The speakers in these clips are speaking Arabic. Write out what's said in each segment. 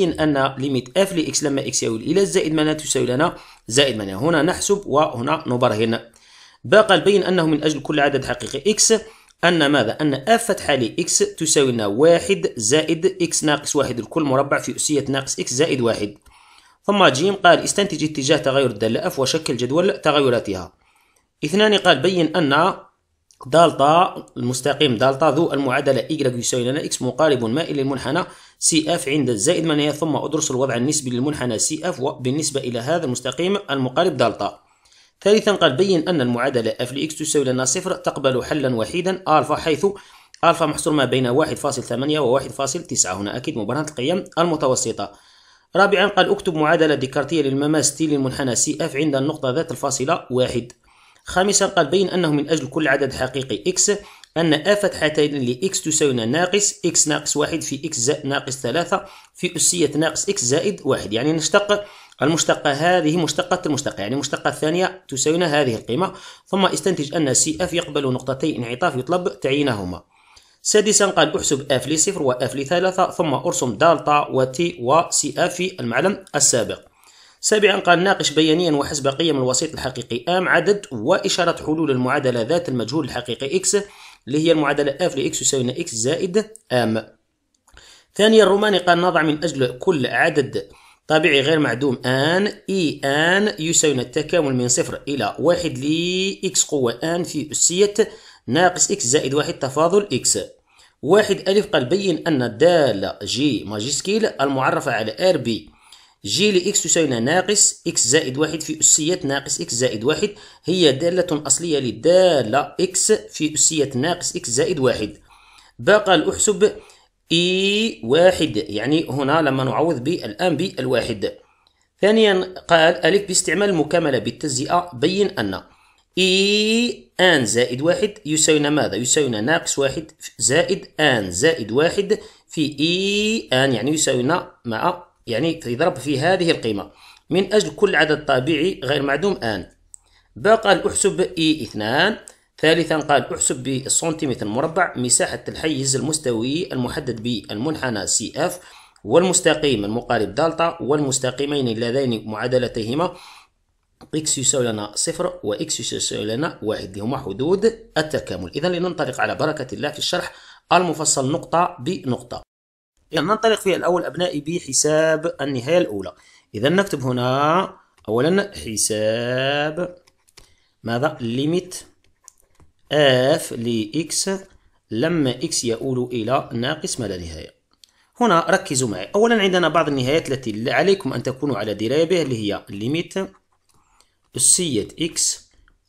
أن ليميت اف لإكس لما إكس يؤول إلى زائد ما لا تساوي لنا زائد ما لا هنا نحسب وهنا نبرهن باقي البين أنه من أجل كل عدد حقيقي إكس أن ماذا؟ أن اف فتحة لإكس تساوي لنا واحد زائد إكس ناقص واحد الكل مربع في أسية ناقص إكس زائد واحد ثم جيم قال استنتج اتجاه تغير الدالة اف وشكل جدول تغيراتها اثنان قال بين أن دالتا المستقيم دالتا ذو المعادلة y يساوي لنا x مقارب مائل للمنحنى CF عند الزائد من إيه، ثم أدرس الوضع النسبي للمنحنى CF بالنسبة إلى هذا المستقيم المقارب دالتا ثالثا قال بين أن المعادلة f لx تساوي لنا صفر تقبل حلا وحيدا ألفا حيث ألفا محصور ما بين 1.8 و 1.9 هنا أكيد مبرهنة القيم المتوسطة رابعا قال أكتب معادلة ديكارتية للمماس T للمنحنى CF عند النقطة ذات الفاصلة واحد خامسا قال بين أنه من أجل كل عدد حقيقي اكس أن أفتحتين ل x تساوينا ناقص اكس ناقص واحد في اكس زائد ناقص ثلاثة في أسية ناقص اكس زائد واحد يعني نشتق المشتقة هذه مشتقة المشتقة يعني المشتقة الثانية تساوينا هذه القيمة ثم استنتج أن سي اف يقبل نقطتي انعطاف يطلب تعيينهما سادسا قال احسب اف لصفر واف لثلاثة ثم ارسم دالتا وتي وسي اف في المعلم السابق سابعا قال ناقش بيانيا وحسب قيم الوسيط الحقيقي ام عدد واشاره حلول المعادله ذات المجهول الحقيقي اكس اللي هي المعادله اف لاكس يساوي اكس زائد ام ثانيا الروماني قال نضع من اجل كل عدد طبيعي غير معدوم ان اي ان يساوي التكامل من صفر الى واحد لاكس قوه ان في اسيه ناقص اكس زائد واحد تفاضل اكس واحد ألف قال بين أن دال جي ماجيسكيل المعرفة على آر بي جي لإكس تساوي ناقص إكس زائد واحد في أسية ناقص إكس زائد واحد هي دالة أصلية للدالة إكس في أسية ناقص إكس زائد واحد بقى الأحسب إي e واحد يعني هنا لما نعوض ب الآن بالواحد ثانيا قال ألف باستعمال المكاملة بالتجزئة بين أن إي e آن زائد واحد يساوينا ماذا؟ يساوينا ناقص واحد زائد آن زائد واحد في إي e آن يعني يساوينا مع يعني يضرب في هذه القيمة من أجل كل عدد طبيعي غير معدوم آن باقى قال أحسب إي اثنان ثالثا قال أحسب بالسنتيمتر المربع مساحة الحيز المستوي المحدد بالمنحنى سي اف والمستقيم المقارب دالتا والمستقيمين اللذين معادلتيهما اكس يساوي لنا صفر واكس يساوي لنا واحد اللي هما حدود التكامل إذا لننطلق على بركة الله في الشرح المفصل نقطة بنقطة إذا ننطلق في الأول أبنائي بحساب النهاية الأولى إذا نكتب هنا أولا حساب ماذا ليميت اف لإكس لما إكس يؤول إلى ناقص ما لا نهاية هنا ركزوا معي أولا عندنا بعض النهايات التي عليكم أن تكونوا على دراية بها اللي هي ليميت أسية إكس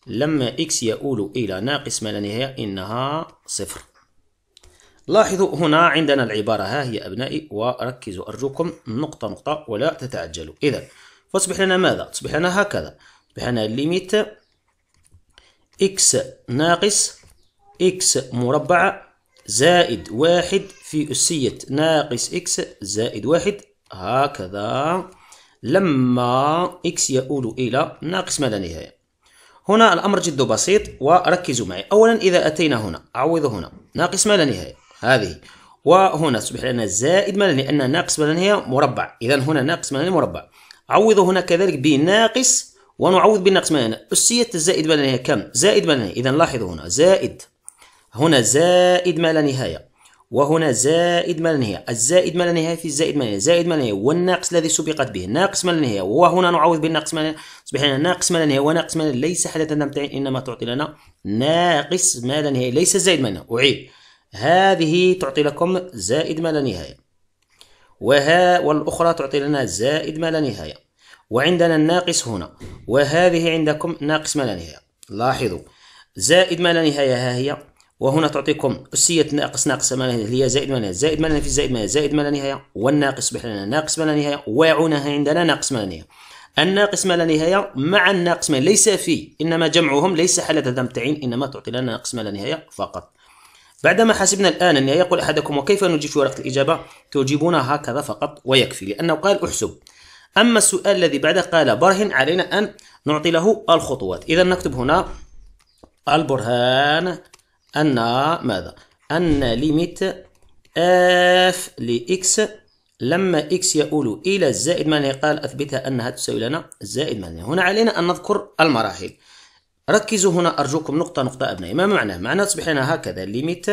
لما إكس يؤول إلى ناقص ما لا نهاية إنها صفر لاحظوا هنا عندنا العبارة ها هي أبنائي وركزوا أرجوكم نقطة نقطة ولا تتعجلوا إذا فصبح لنا ماذا؟ تصبح لنا هكذا تصبح لنا ليميت إكس ناقص إكس مربع زائد واحد في أسية ناقص إكس زائد واحد هكذا لما إكس يؤول إلى ناقص ما لا نهاية هنا الأمر جد بسيط وركزوا معي أولا إذا أتينا هنا عوضوا هنا ناقص ما لا نهاية هذه وهنا تصبح لنا زائد ملل لأن ناقص ملل هي مربع إذا هنا ناقص ملل مربع عوضوا هنا كذلك بناقص ونعوض بناقص ملل أسية الزائد ملل هي كم زائد ملل إذا لاحظوا هنا زائد هنا زائد ما لا نهاية وهنا زائد ما لا نهاية الزائد ما لا نهاية في الزائد ما لا نهاية زائد ما لا نهاية والناقص الذي سبقت به ناقص ما لا نهاية وهنا نعوض بالناقص ما لا نهاية تصبح لنا ناقص ما لا نهاية وناقص ما لا نهاية ليس حدثا تمتعين إنما تعطي لنا ناقص ما لا نهاية ليس زائد ما لا نهاية أعيد هذه تعطي لكم زائد ما لا نهاية وها والأخرى تعطي لنا زائد ما لا نهاية وعندنا الناقص هنا وهذه عندكم ناقص ما لا نهاية لاحظوا زائد ما لا نهاية ها هي وهنا تعطيكم أسية ناقص ناقص ما لا نهاية هي زائد ما لا نهاية زائد ما لا نهاية في زائد ما لا نهاية زائد ما لا نهاية والناقص بحال لنا ناقص ما لا نهاية ويعونها عندنا ناقص ما لا نهاية الناقص ما لا نهاية مع الناقص ما ليس في إنما جمعهم ليس حالة ذم إنما تعطي لنا ناقص ما لا نهاية فقط بعدما حسبنا الآن أن يقول أحدكم وكيف نجيب في ورقة الإجابة تجيبون هكذا فقط ويكفي لأنه قال أحسب أما السؤال الذي بعده قال برهن علينا أن نعطي له الخطوات إذا نكتب هنا البرهان أن ماذا أن ليميت اف لإكس لما إكس يؤول إلى الزائد ما قال أثبتها أنها تساوي لنا الزائد ما هنا علينا أن نذكر المراحل ركزوا هنا أرجوكم نقطة نقطة أبنائي ما معناه؟ معناه تصبح لنا هكذا ليميت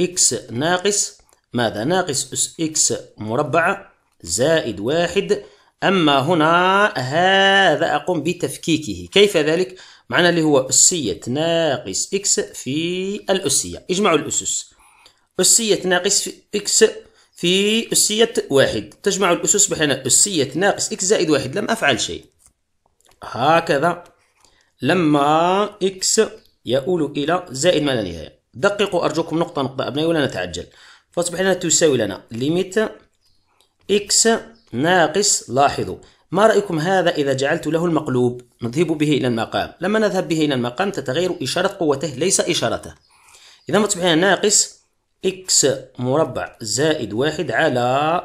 إكس ناقص ماذا؟ ناقص أس إكس مربع زائد واحد أما هنا هذا أقوم بتفكيكه كيف ذلك؟ معناه اللي هو أسية ناقص إكس في الأسية اجمعوا الأسس أسية ناقص في إكس في أسية واحد تجمع الأسس بحيث أسية ناقص إكس زائد واحد لم أفعل شيء هكذا لما إكس يؤول إلى زائد ما لا نهاية دققوا أرجوكم نقطة نقطة أبنائي ولا نتعجل فأصبح لنا تساوي لنا ليميت إكس ناقص لاحظوا ما رأيكم هذا إذا جعلت له المقلوب نذهب به إلى المقام لما نذهب به إلى المقام تتغير إشارة قوته ليس إشارته إذا ما تصبح ناقص إكس مربع زائد واحد على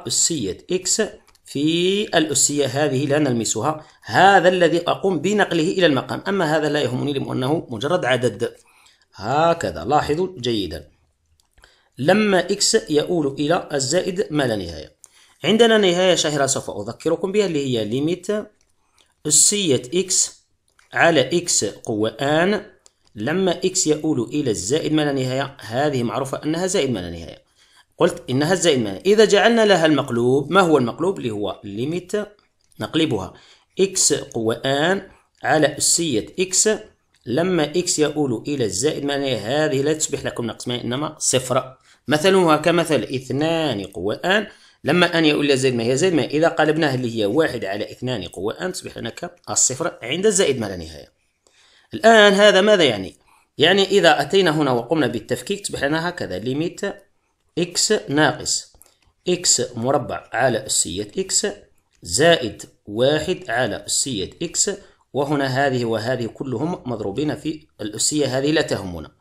أسية إكس في الأسية هذه لا نلمسها هذا الذي أقوم بنقله إلى المقام أما هذا لا يهمني لأنه مجرد عدد هكذا لاحظوا جيدا لما إكس يؤول إلى الزائد ما لا نهاية عندنا نهاية شهيرة سوف أذكركم بها اللي هي ليميت أسية إكس على إكس قوة آن لما إكس يؤول إلى الزائد ما لا نهاية هذه معروفة أنها زائد ما لا نهاية قلت إنها الزائد إذا جعلنا لها المقلوب ما هو المقلوب اللي هو ليميت نقلبها إكس قوة آن على أسية إكس لما إكس يؤول إلى الزائد معناه يعني هذه لا تصبح لكم نقص ما إنما صفر مثلها كمثل اثنان قوة آن لما أن يؤول إلى الزائد ما هي زائد ما إذا قلبناها اللي هي واحد على اثنان قوة آن تصبح لنا كالصفر الصفر عند الزائد ما لا نهاية الآن هذا ماذا يعني؟ يعني إذا أتينا هنا وقمنا بالتفكيك تصبح لنا هكذا ليميت إكس ناقص إكس مربع على أسية إكس زائد واحد على أسية إكس وهنا هذه وهذه كلهم مضروبين في الأسية هذه لا تهمنا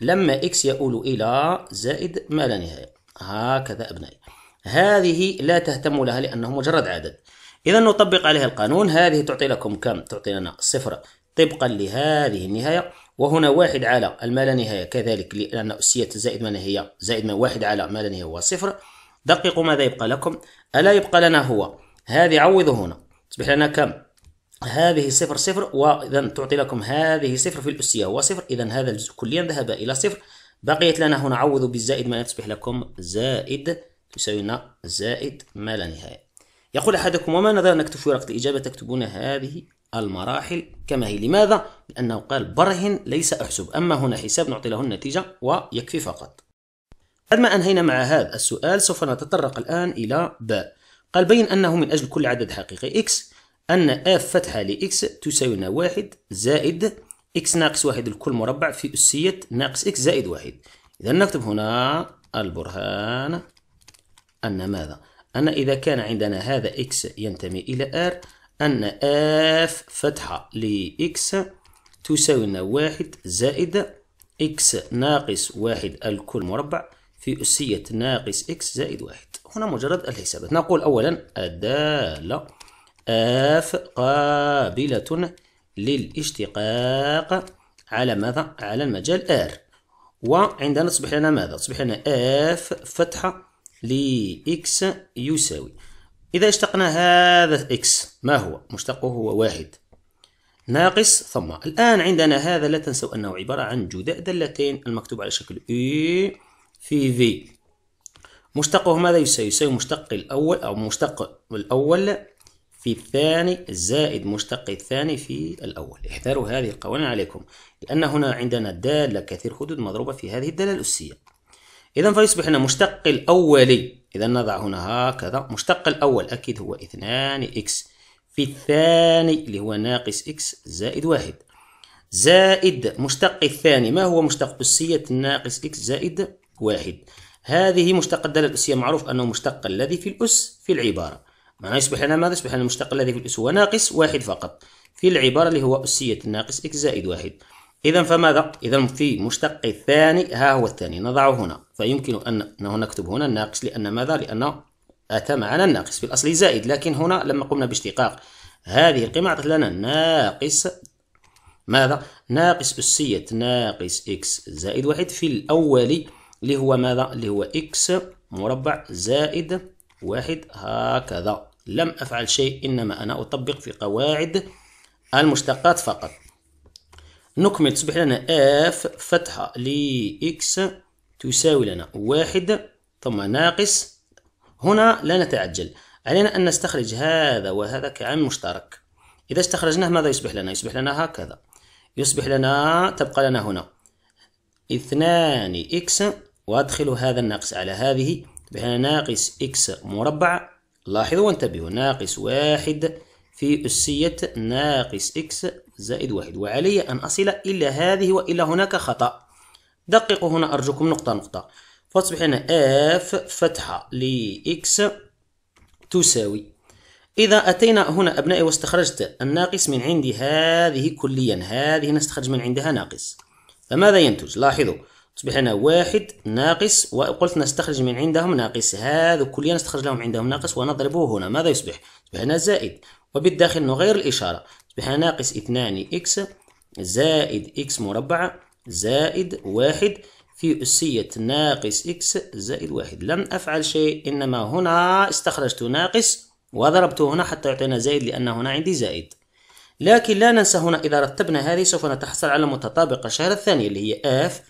لما إكس يؤول إلى زائد ما لا نهاية هكذا أبنائي هذه لا تهتم لها لأنه مجرد عدد إذا نطبق عليها القانون هذه تعطي لكم كم؟ تعطي لنا صفر طبقا لهذه النهاية وهنا واحد على ما لا نهاية كذلك لأن أسية زائد ما هي زائد ما واحد على ما لا نهاية هو صفر دققوا ماذا يبقى لكم ألا يبقى لنا هو هذه عوضوا هنا تصبح لنا كم هذه صفر صفر وإذا تعطي لكم هذه صفر في الأسية هو صفر إذا هذا الجزء كليا ذهب إلى صفر بقيت لنا هنا عوضوا بالزائد ما تصبح لكم زائد تساوي لنا زائد ما لا نهاية يقول أحدكم وما نظر نكتب في ورقة الإجابة تكتبون هذه المراحل كما هي لماذا؟ لأنه قال برهن ليس أحسب أما هنا حساب نعطي له النتيجة ويكفي فقط بعد ما أنهينا مع هذا السؤال سوف نتطرق الآن إلى باء قال بين أنه من أجل كل عدد حقيقي x أن f فتحة ل x تساوينا واحد زائد x ناقص واحد الكل مربع في أسية ناقص x زائد واحد إذا نكتب هنا البرهان أن ماذا؟ أن إذا كان عندنا هذا x ينتمي إلى r أن اف فتحة لإكس تساوي لنا واحد زائد إكس ناقص واحد الكل مربع في أسية ناقص إكس زائد واحد هنا مجرد الحسابات نقول أولا الدالة اف قابلة للاشتقاق على ماذا؟ على المجال ار وعندنا تصبح لنا ماذا؟ تصبح لنا اف فتحة لإكس يساوي إذا اشتقنا هذا إكس ما هو؟ مشتقه هو واحد ناقص ثم الآن عندنا هذا لا تنسوا أنه عبارة عن جداء دالتين المكتوب على شكل إي e في في مشتقه ماذا يساوي؟ يساوي مشتق الأول أو مشتق الأول في الثاني زائد مشتق الثاني في الأول احذروا هذه القوانين عليكم لأن هنا عندنا دالة كثير حدود مضروبة في هذه الدالة الأسية إذا فيصبح هنا مشتق الأولي إذا نضع هنا هكذا مشتق الأول أكيد هو اثنان إكس في الثاني اللي هو ناقص إكس زائد واحد زائد مشتق الثاني ما هو مشتق أسية ناقص إكس زائد واحد هذه مشتق الدالة الأسية معروف أنه مشتق الذي في الأس في العبارة معناه يصبح لنا ماذا؟ يصبح لنا المشتق الذي في الأس هو ناقص واحد فقط في العبارة اللي هو أسية ناقص إكس زائد واحد إذا فماذا؟ إذا في مشتق الثاني ها هو الثاني نضعه هنا فيمكن أن نكتب هنا الناقص لأن ماذا؟ لأن أتى معنا الناقص في الأصل زائد لكن هنا لما قمنا باشتقاق هذه القيمة أعطت لنا ناقص ماذا؟ ناقص أسية ناقص إكس زائد واحد في الأول اللي هو ماذا؟ اللي هو إكس مربع زائد واحد هكذا لم أفعل شيء إنما أنا أطبق في قواعد المشتقات فقط نكمل تصبح لنا اف فتحة لإكس تساوي لنا واحد ثم ناقص هنا لا نتعجل علينا أن نستخرج هذا وهذا كعامل مشترك إذا استخرجناه ماذا يصبح لنا؟ يصبح لنا هكذا يصبح لنا تبقى لنا هنا اثنان إكس وأدخل هذا الناقص على هذه تبقى لنا ناقص إكس مربع لاحظوا وانتبهوا ناقص واحد في أسية ناقص إكس زائد واحد وعلي أن أصل إلى هذه وإلى هناك خطأ دققوا هنا أرجوكم نقطة نقطة فتصبح هنا اف فتحة لإكس تساوي إذا أتينا هنا أبنائي واستخرجت الناقص من عند هذه كليا هذه نستخرج من عندها ناقص فماذا ينتج لاحظوا تصبح هنا واحد ناقص وقلت نستخرج من عندهم ناقص هذا كليا نستخرج لهم عندهم ناقص ونضربه هنا ماذا يصبح يصبح هنا زائد وبالداخل نغير الإشارة يصبح ناقص اثنان إكس زائد إكس مربع زائد واحد في أسية ناقص إكس زائد واحد لم أفعل شيء إنما هنا استخرجت ناقص وضربته هنا حتى يعطينا زائد لأن هنا عندي زائد لكن لا ننسى هنا إذا رتبنا هذه سوف نتحصل على متطابقة الشهرة الثانية اللي هي آف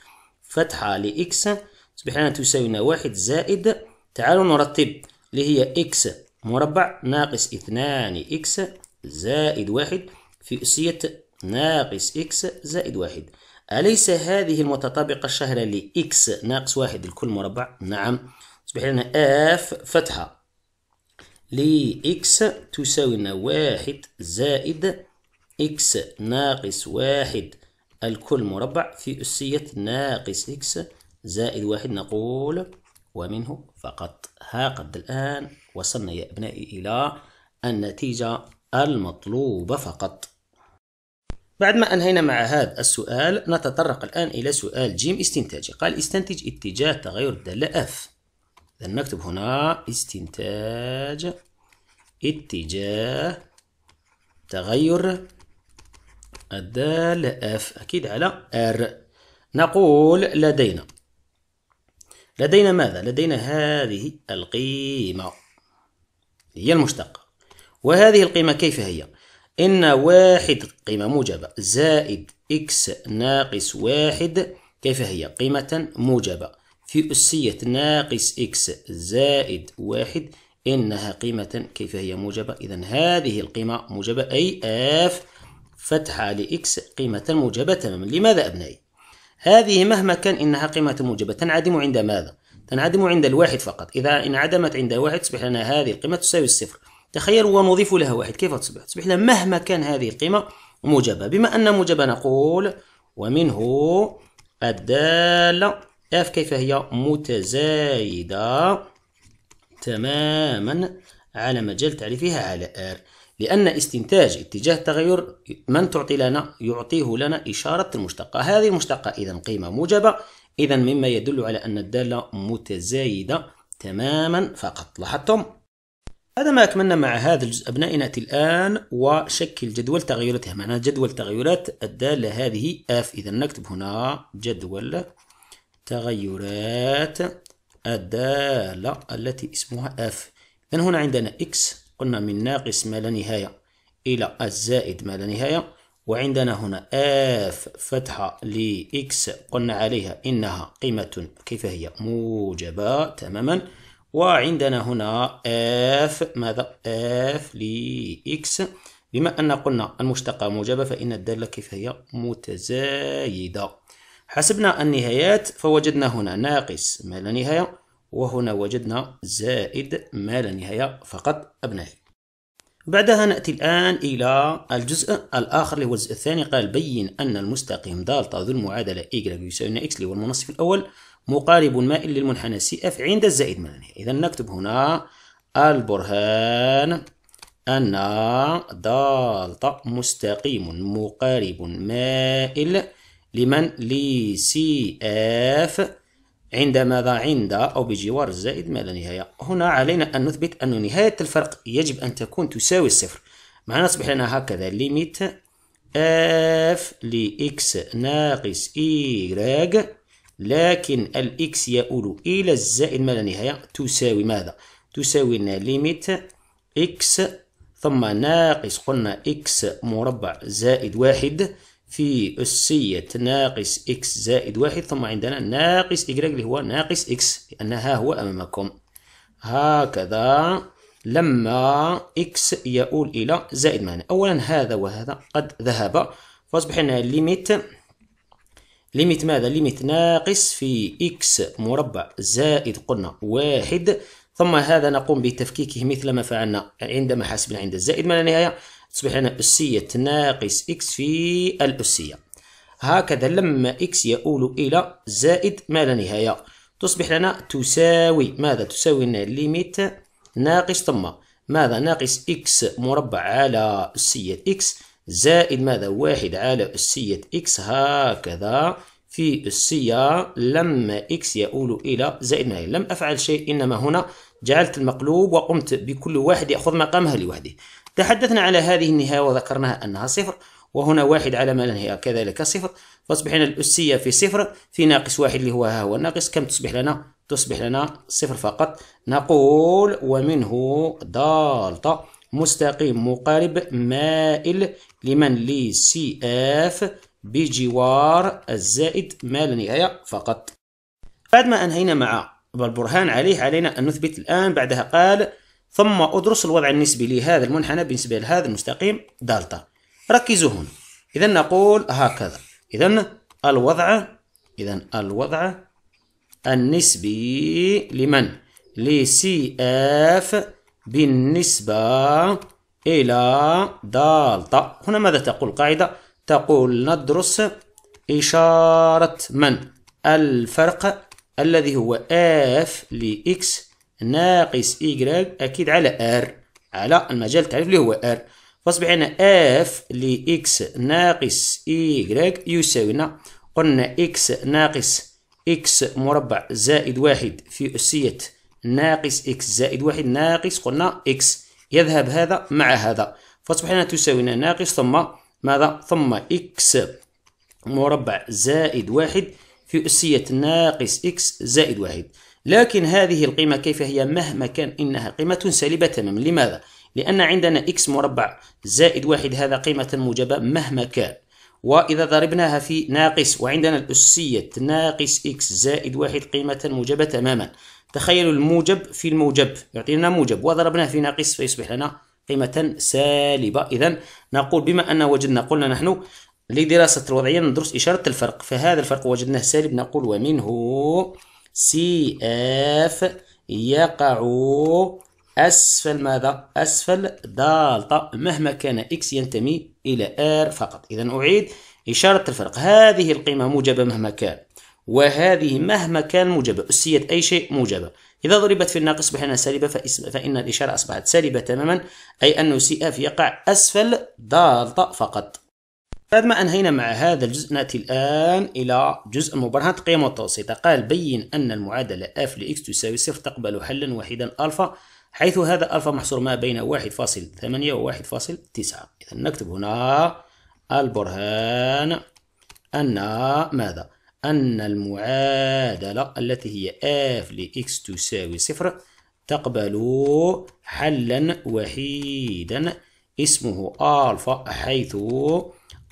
فتحة لإكس تصبح لنا واحد زائد تعالوا نرتب اللي هي إكس مربع ناقص اثنان إكس زائد واحد في أسية ناقص إكس زائد واحد أليس هذه المتطابقة الشهرة لإكس ناقص واحد الكل مربع؟ نعم تصبح لنا اف فتحة لإكس تساوي لنا واحد زائد إكس ناقص واحد الكل مربع في أسية ناقص إكس زائد واحد نقول ومنه فقط ها قد الآن وصلنا يا أبنائي إلى النتيجة المطلوبة فقط بعد ما أنهينا مع هذا السؤال نتطرق الآن إلى سؤال جيم استنتاجي قال استنتج اتجاه تغير الدالة F إذا نكتب هنا استنتاج اتجاه تغير الدالة F أكيد على R نقول لدينا لدينا ماذا؟ لدينا هذه القيمة هي المشتقة وهذه القيمة كيف هي؟ إن واحد قيمة موجبة زائد إكس ناقص واحد كيف هي؟ قيمة موجبة في أسية ناقص إكس زائد واحد إنها قيمة كيف هي موجبة؟ إذا هذه القيمة موجبة أي آف فتحة لإكس قيمة موجبة تماما لماذا أبنائي؟ هذه مهما كان إنها قيمة موجبة تنعدم عند ماذا؟ تنعدم عند الواحد فقط إذا انعدمت عند الواحد تصبح لنا هذه القيمة تساوي الصفر تخيل ونضيف لها واحد كيف تصبح؟ تصبح لنا مهما كان هذه القيمة موجبة بما أن موجبة نقول ومنه الدالة f كيف هي متزايدة تماما على مجال تعريفها على r لأن استنتاج اتجاه التغير من تعطي لنا يعطيه لنا إشارة المشتقة هذه المشتقة إذا قيمة موجبة إذا مما يدل على أن الدالة متزايدة تماما فقط لاحظتم؟ هذا ما أكملنا مع هذا الجزء أبنائي نأتي الآن وشكل جدول تغيراتها معناها جدول تغيرات الدالة هذه F إذا نكتب هنا جدول تغيرات الدالة التي اسمها F إذا هنا عندنا X قلنا من ناقص ما لا نهاية إلى الزائد ما لا نهاية وعندنا هنا اف فتحة لإكس قلنا عليها إنها قيمة كيف هي موجبة تماما وعندنا هنا اف ماذا اف لإكس بما أن قلنا المشتقة موجبة فإن الدالة كيف هي متزايدة حسبنا النهايات فوجدنا هنا ناقص ما لا نهاية وهنا وجدنا زائد ما لا نهاية فقط أبنائي بعدها نأتي الآن إلى الجزء الآخر اللي هو الجزء الثاني قال بين أن المستقيم دالتا ذو المعادلة y يساوي x اللي هو المنصف الأول مقارب مائل للمنحنى سي اف عند الزائد من النهاية إذا نكتب هنا البرهان أن دالتا مستقيم مقارب مائل لمن لسي اف عند ماذا عند أو بجوار الزائد ما لا نهاية هنا علينا أن نثبت أن نهاية الفرق يجب أن تكون تساوي الصفر معنا تصبح لنا هكذا ليميت اف لإكس ناقص إيغراك لكن الإكس يؤول إلى الزائد ما لا نهاية تساوي ماذا؟ تساوي لنا ليميت إكس ثم ناقص قلنا إكس مربع زائد واحد في أسية ناقص إكس زائد واحد ثم عندنا ناقص إجراج اللي هو ناقص إكس لأن ها هو أمامكم هكذا لما إكس يؤول إلى زائد معنا أولا هذا وهذا قد ذهب فأصبح لنا ليميت ليميت ماذا؟ ليميت ناقص في إكس مربع زائد قلنا واحد ثم هذا نقوم بتفكيكه مثل ما فعلنا عندما حسبنا عند الزائد مع النهاية تصبح لنا أسية ناقص إكس في الأسية هكذا لما إكس يؤول إلى زائد ما لا نهاية تصبح لنا تساوي ماذا تساوي لنا ليميت ناقص ثم ماذا ناقص إكس مربع على أسية إكس زائد ماذا واحد على أسية إكس هكذا في أسية لما إكس يؤول إلى زائد ما لا لم أفعل شيء إنما هنا جعلت المقلوب وقمت بكل واحد يأخذ مقامها لوحده تحدثنا على هذه النهاية وذكرناها أنها صفر وهنا واحد على ما لا نهاية كذلك صفر فأصبح لنا الأسية في صفر في ناقص واحد اللي هو ها هو الناقص كم تصبح لنا؟ تصبح لنا صفر فقط نقول ومنه دالتا مستقيم مقارب مائل لمن لي سي اف بجوار الزائد ما لا نهاية فقط بعد ما أنهينا مع البرهان عليه علينا أن نثبت الآن بعدها قال ثم أدرس الوضع النسبي لهذا المنحنى بالنسبة لهذا المستقيم دالتا ركزوا هنا إذا نقول هكذا إذا الوضع إذا الوضع النسبي لمن؟ لسي اف بالنسبة إلى دالتا هنا ماذا تقول القاعدة؟ تقول ندرس إشارة من؟ الفرق الذي هو اف لإكس ناقص y أكيد على آر على المجال التعريف اللي هو آر فأصبح هنا اف لإكس ناقص y يساوي لنا قلنا إكس ناقص إكس مربع زائد واحد في أسية ناقص إكس زائد واحد ناقص قلنا إكس يذهب هذا مع هذا فأصبح هنا تساوي لنا ناقص ثم ماذا ثم إكس مربع زائد واحد في أسية ناقص إكس زائد واحد لكن هذه القيمة كيف هي مهما كان إنها قيمة سالبة تماما لماذا؟ لأن عندنا x مربع زائد واحد هذا قيمة موجبة مهما كان وإذا ضربناها في ناقص وعندنا الأسية ناقص x زائد واحد قيمة موجبة تماما تخيلوا الموجب في الموجب يعطينا موجب وضربناه في ناقص فيصبح لنا قيمة سالبة إذا نقول بما أن وجدنا قلنا نحن لدراسة الوضعية ندرس إشارة الفرق فهذا الفرق وجدناه سالب نقول ومنه سي اف يقع أسفل ماذا؟ أسفل دالتا مهما كان إكس ينتمي إلى آر فقط إذا أعيد إشارة الفرق هذه القيمة موجبة مهما كان وهذه مهما كان موجبة أسية أي شيء موجبة إذا ضربت في الناقص بحنا سالبة فإن الإشارة أصبحت سالبة تماما أي أن سي اف يقع أسفل دالتا فقط بعد ما أنهينا مع هذا الجزء نأتي الآن إلى جزء مبرهنة القيم المتوسطة قال بين أن المعادلة اف لاكس تساوي صفر تقبل حلا وحيدا ألفا حيث هذا ألفا محصور ما بين 1.8 و 1.9 إذا نكتب هنا البرهان أن ماذا؟ أن المعادلة التي هي اف لاكس تساوي صفر تقبل حلا وحيدا اسمه ألفا حيث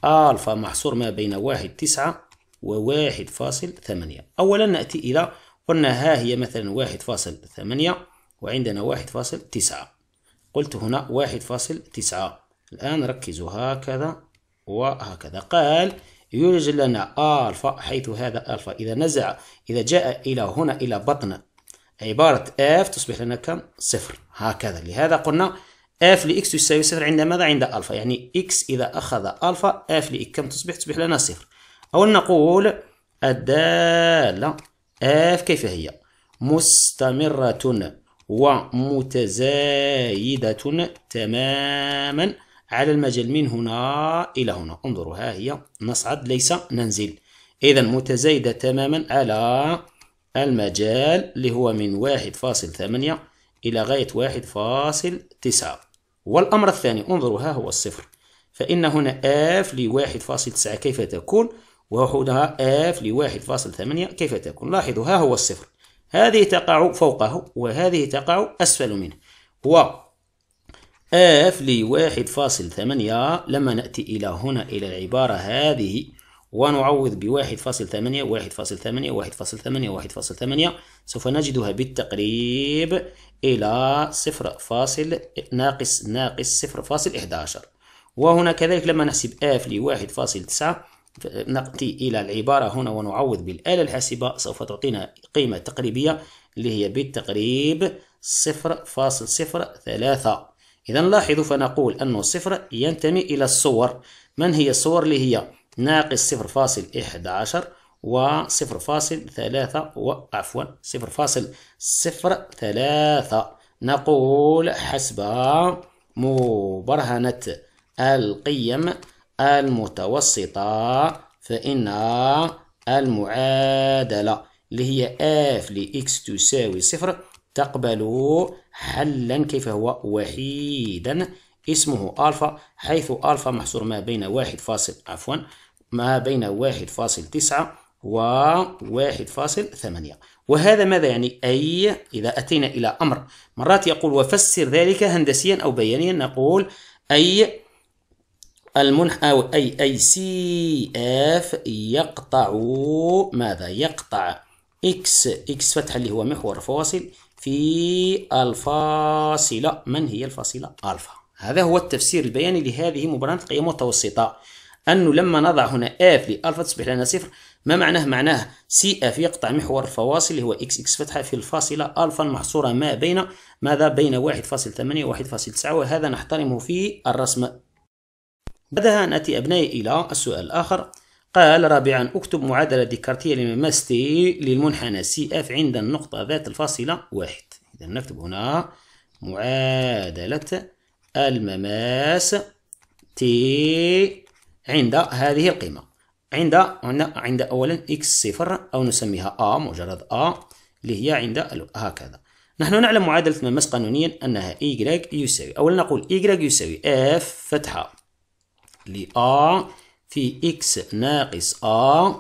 ألفا محصور ما بين واحد تسعة وواحد فاصل ثمانية أولا نأتي إلى قلنا ها هي مثلا واحد فاصل ثمانية وعندنا واحد فاصل تسعة قلت هنا واحد فاصل تسعة الآن ركزوا هكذا وهكذا قال يوجد لنا ألفا حيث هذا ألفا إذا نزع إذا جاء إلى هنا إلى بطن عبارة F تصبح لنا كم؟ صفر هكذا لهذا قلنا اف لاكس تساوي صفر عند ماذا؟ عند الفا يعني اكس اذا اخذ الفا اف لاك كم تصبح؟ تصبح لنا صفر او نقول الداله اف كيف هي؟ مستمرة ومتزايدة تماما على المجال من هنا إلى هنا انظروا ها هي نصعد ليس ننزل إذا متزايدة تماما على المجال اللي هو من واحد فاصل ثمانية إلى غاية واحد فاصل تسعة والأمر الثاني انظروا ها هو الصفر فإن هنا آف لواحد فاصل تسعة كيف تكون وهنا آف لواحد فاصل ثمانية كيف تكون لاحظوا ها هو الصفر هذه تقع فوقه وهذه تقع أسفل منه و آف لواحد فاصل ثمانية لما نأتي إلى هنا إلى العبارة هذه ونعوض بواحد فاصل ثمانية واحد فاصل ثمانية واحد فاصل ثمانية واحد فاصل ثمانية سوف نجدها بالتقريب إلى صفر فاصل ناقص ناقص صفر فاصل إحداشر وهنا كذلك لما نحسب إف لواحد فاصل تسعة نأتي إلى العبارة هنا ونعوض بالآلة الحاسبة سوف تعطينا قيمة تقريبية اللي هي بالتقريب صفر فاصل صفر ثلاثة إذا لاحظوا فنقول أن الصفر ينتمي إلى الصور من هي الصور اللي هي ناقص صفر فاصل إحداشر صفر فاصل ثلاثة و... عفوا صفر فاصل صفر ثلاثة نقول حسب مبرهنة القيم المتوسطة فإن المعادلة اللي هي f لx تساوي صفر تقبل حلا كيف هو وحيدا اسمه ألفا حيث ألفا محصور ما بين واحد فاصل عفوا ما بين واحد فاصل تسعة وواحد فاصل ثمانية وهذا ماذا يعني أي إذا أتينا إلى أمر مرات يقول وفسر ذلك هندسيا أو بيانيا نقول أي المنح أو أي أي سي اف يقطع ماذا يقطع اكس اكس فتح اللي هو محور فاصل في الفاصلة من هي الفاصلة ألفا هذا هو التفسير البياني لهذه مباراة قيم متوسطة أنه لما نضع هنا اف لألفا تصبح لنا صفر ما معناه معناه سي اف يقطع محور الفواصل اللي هو اكس اكس فتحه في الفاصله الفا المحصوره ما بين ماذا بين 1.8 و 1.9 وهذا نحترم في الرسم بعدها ناتي ابنائي الى السؤال الاخر قال رابعا اكتب معادله ديكارتيه لماس تي للمنحنى سي اف عند النقطه ذات الفاصله واحد اذا نكتب هنا معادله المماس تي عند هذه القيمه عند عند اولا اكس صفر او نسميها ا مجرد ا اللي هي عند هكذا نحن نعلم معادلة ملمس قانونيا أنها اي يساوي أولا نقول اي يساوي اف فتحة ل ا في اكس ناقص ا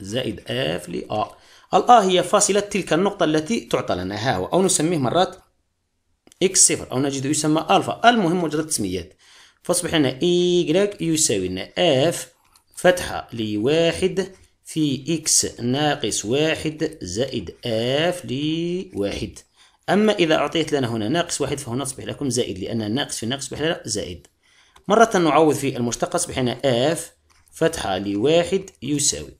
زائد اف ل a الآ هي فاصلة تلك النقطة التي تعطى لنا ها هو أو نسميه مرات اكس صفر أو نجد يسمى ألفا المهم مجرد تسميات فأصبح لنا اي يساوي لنا اف فتحة لواحد في إكس ناقص واحد زائد آف لواحد أما إذا أعطيت لنا هنا ناقص واحد فهنا تصبح لكم زائد لأن الناقص في ناقص يصبح لنا زائد مرة نعوض في المشتقة أصبح لنا آف فتحة لواحد يساوي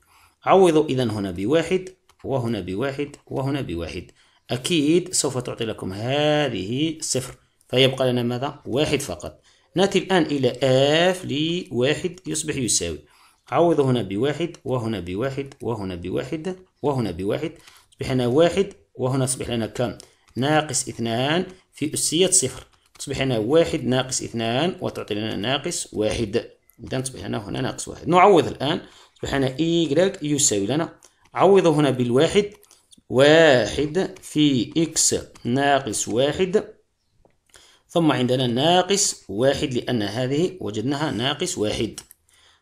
عوضوا إذا هنا بواحد وهنا بواحد وهنا بواحد أكيد سوف تعطي لكم هذه صفر فيبقى لنا ماذا؟ واحد فقط نأتي الآن إلى آف لواحد يصبح يساوي عوض هنا بواحد وهنا بواحد وهنا بواحد وهنا بواحد يصبح لنا واحد وهنا تصبح لنا كم ناقص اثنان في أسية صفر تصبح لنا واحد ناقص اثنان وتعطي لنا ناقص واحد إذا تصبح لنا هنا ناقص واحد نعوض الآن تصبح لنا إيكغيك يساوي لنا عوض هنا بالواحد واحد في إكس ناقص واحد ثم عندنا ناقص واحد لأن هذه وجدناها ناقص واحد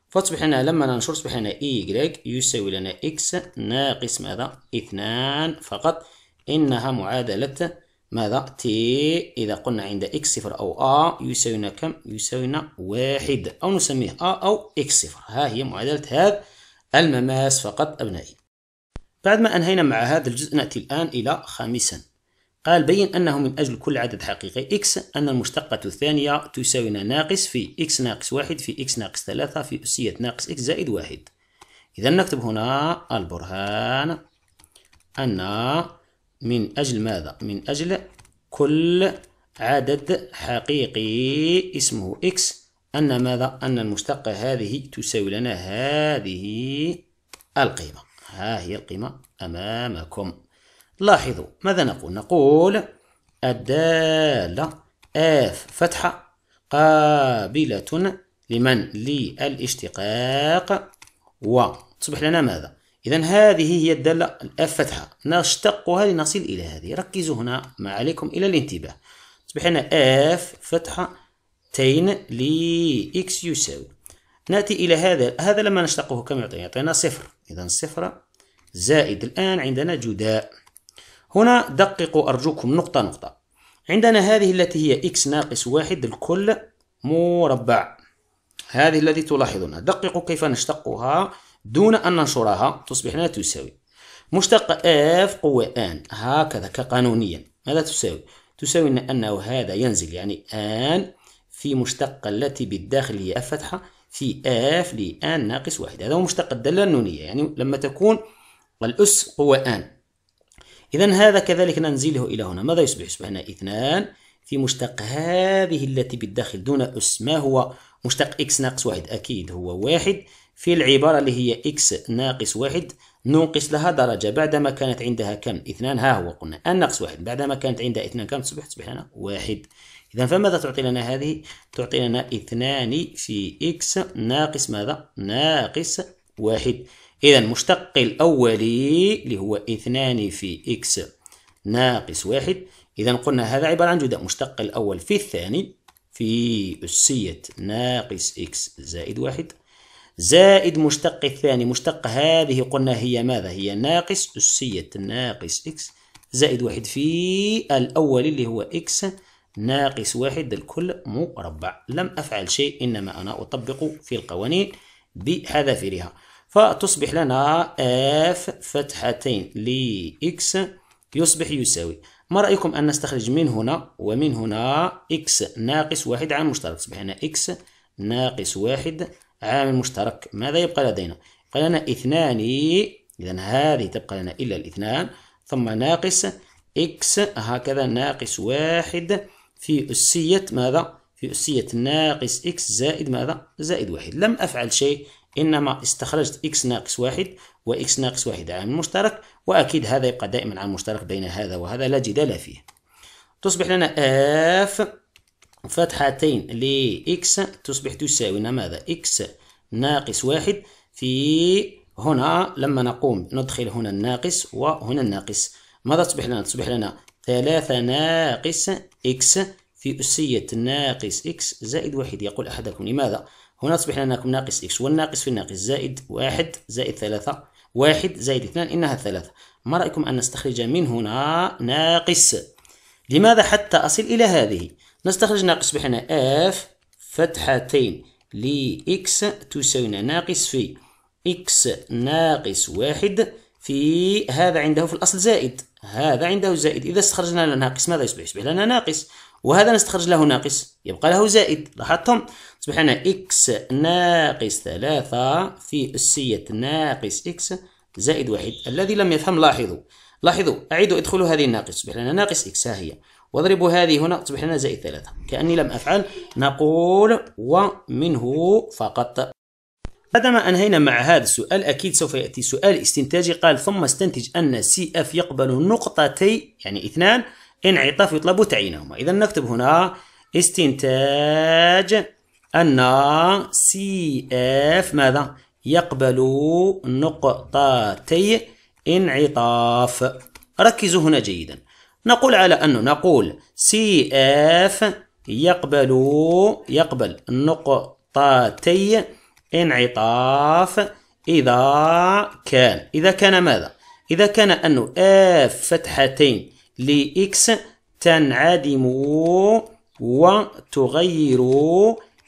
فتصبح لنا لما ننشر تصبح لنا اي جريك يساوي لنا اكس ناقص ماذا؟ اثنان فقط إنها معادلة ماذا؟ تي إذا قلنا عند اكس صفر أو ا يساوينا كم؟ يساوينا واحد أو نسميه ا أو اكس صفر ها هي معادلة هذا المماس فقط أبنائي بعد ما أنهينا مع هذا الجزء نأتي الآن إلى خامسا قال بين أنه من أجل كل عدد حقيقي x أن المشتقة الثانية تساوينا ناقص في x ناقص واحد في x ناقص ثلاثة في أسية ناقص x زائد واحد إذا نكتب هنا البرهان أن من أجل ماذا؟ من أجل كل عدد حقيقي اسمه x أن ماذا؟ أن المشتقة هذه تساوي لنا هذه القيمة ها هي القيمة أمامكم لاحظوا ماذا نقول نقول الدالة آف فتحة قابلة لمن للاشتقاق و تصبح لنا ماذا إذا هذه هي الدالة الآف فتحة نشتقها لنصل إلى هذه ركزوا هنا ما عليكم إلى الانتباه تصبح لنا آف فتحة تين لإكس يساوي نأتي إلى هذا هذا لما نشتقه كم يعطينا يعطينا صفر إذا صفر زائد الآن عندنا جداء هنا دققوا أرجوكم نقطة نقطة عندنا هذه التي هي x ناقص واحد الكل مربع هذه التي تلاحظونها دققوا كيف نشتقها دون أن ننشرها تصبح لا تساوي مشتق f قوة n هكذا كقانونيا ماذا تساوي؟ تساوي أنه هذا ينزل يعني n في مشتق التي بالداخل هي إف فتحة في f لآن ناقص واحد هذا هو مشتق الدالة النونية يعني لما تكون الأس قوة n إذا هذا كذلك ننزله إلى هنا ماذا يصبح؟ يصبح هنا اثنان في مشتق هذه التي بالداخل دون اس ما هو مشتق اكس ناقص واحد أكيد هو واحد في العبارة اللي هي اكس ناقص واحد ننقص لها درجة بعدما كانت عندها كم؟ اثنان ها هو قلنا ان ناقص واحد بعدما كانت عندها اثنان كم تصبح؟ تصبح لنا واحد إذا فماذا تعطي لنا هذه؟ تعطي لنا اثنان في اكس ناقص ماذا؟ ناقص واحد إذا مشتق الأولي اللي هو اثنان في إكس ناقص واحد إذا قلنا هذا عبارة عن جداء مشتق الأول في الثاني في أسية ناقص إكس زائد واحد زائد مشتق الثاني مشتق هذه قلنا هي ماذا هي ناقص أسية ناقص إكس زائد واحد في الأول اللي هو إكس ناقص واحد الكل مربع لم أفعل شيء إنما أنا أطبق في القوانين بحذافيرها فتصبح لنا اف فتحتين لإكس يصبح يساوي ما رأيكم أن نستخرج من هنا ومن هنا إكس ناقص واحد عامل مشترك تصبح لنا إكس ناقص واحد عامل مشترك ماذا يبقى لدينا؟ يبقى لنا اثنان إذا هذه تبقى لنا إلا الاثنان ثم ناقص إكس هكذا ناقص واحد في أسية ماذا؟ في أسية ناقص إكس زائد ماذا؟ زائد واحد لم أفعل شيء إنما استخرجت إكس ناقص واحد وإكس ناقص واحد عامل مشترك وأكيد هذا يبقى دائما عامل مشترك بين هذا وهذا لا جدال فيه تصبح لنا اف فتحتين لإكس تصبح تساوينا ماذا إكس ناقص واحد في هنا لما نقوم ندخل هنا الناقص وهنا الناقص ماذا تصبح لنا تصبح لنا ثلاثة ناقص إكس في أسية ناقص إكس زائد واحد يقول أحدكم لماذا هنا أصبح لنا ناقص إكس والناقص في الناقص زائد واحد زائد ثلاثة واحد زائد اثنان إنها ثلاثة ما رأيكم أن نستخرج من هنا ناقص لماذا حتى أصل إلى هذه نستخرج ناقص بحنا اف فتحتين لإكس تساوينا ناقص في إكس ناقص واحد في هذا عنده في الأصل زائد هذا عنده زائد إذا استخرجنا ناقص ماذا يصبح؟ يصبح لنا ناقص وهذا نستخرج له ناقص يبقى له زائد لاحظتم تصبح لنا إكس ناقص ثلاثة في أسية ناقص إكس زائد واحد الذي لم يفهم لاحظوا لاحظوا أعيدوا ادخلوا هذه الناقص تصبح لنا ناقص إكس ها هي واضربوا هذه هنا تصبح لنا زائد ثلاثة كأني لم أفعل نقول ومنه فقط بعدما أنهينا مع هذا السؤال أكيد سوف يأتي سؤال استنتاجي قال ثم استنتج أن سي اف يقبل نقطتي يعني اثنان انعطف يطلب تعيينهما إذا نكتب هنا استنتاج أن سي اف ماذا يقبل نقطتي انعطاف ركزوا هنا جيدا نقول على أنه نقول سي اف يقبل يقبل نقطتي انعطاف إذا كان إذا كان ماذا؟ إذا كان أنه اف فتحتين لإكس تنعدم وتغير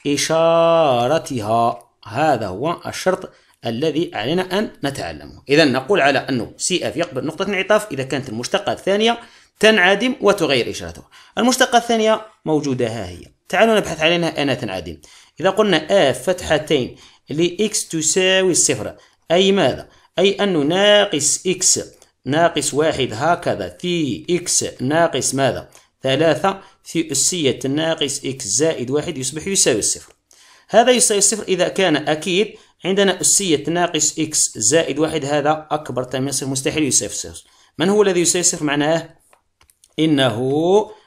إشارتها هذا هو الشرط الذي علينا أن نتعلمه إذا نقول على أنه سي اف يقبل نقطة انعطاف إذا كانت المشتقة الثانية تنعدم وتغير إشارتها المشتقة الثانية موجودة ها هي تعالوا نبحث عليها أنا تنعدم إذا قلنا اف فتحتين لإكس تساوي الصفر أي ماذا؟ أي أن ناقص إكس ناقص واحد هكذا في إكس ناقص ماذا؟ ثلاثة في أسية ناقص إكس زائد واحد يصبح يساوي الصفر هذا يساوي الصفر إذا كان أكيد عندنا أسية ناقص إكس زائد واحد هذا أكبر تماما صفر مستحيل يساوي صفر من هو الذي يساوي صفر معناه إنه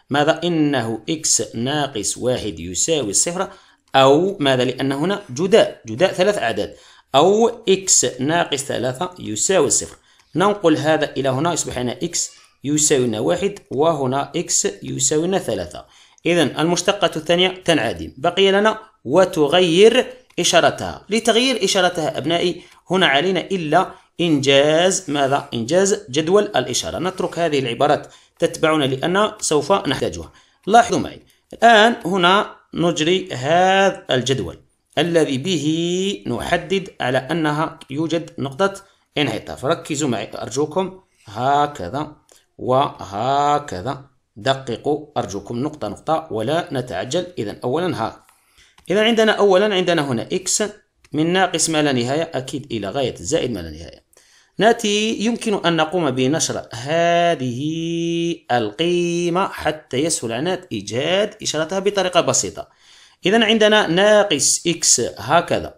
ماذا إنه إكس ناقص واحد يساوي الصفر أو ماذا لأن هنا جداء جداء ثلاث أعداد أو إكس ناقص ثلاثة يساوي الصفر ننقل هذا إلى هنا يصبح هنا إكس يساوينا واحد وهنا إكس يساوينا ثلاثة إذا المشتقة الثانية تنعدم بقي لنا وتغير إشارتها لتغيير إشارتها أبنائي هنا علينا إلا إنجاز ماذا؟ إنجاز جدول الإشارة نترك هذه العبارات تتبعنا لأن سوف نحتاجها لاحظوا معي الآن هنا نجري هذا الجدول الذي به نحدد على أنها يوجد نقطة انعطاف ركزوا معي أرجوكم هكذا وهكذا دققوا أرجوكم نقطة نقطة ولا نتعجل إذا أولا ها إذا عندنا أولا عندنا هنا إكس من ناقص ما لا نهاية أكيد إلى غاية زائد ما لا نهاية ناتي يمكن أن نقوم بنشر هذه القيمة حتى يسهل علينا إيجاد إشارتها بطريقة بسيطة إذا عندنا ناقص إكس هكذا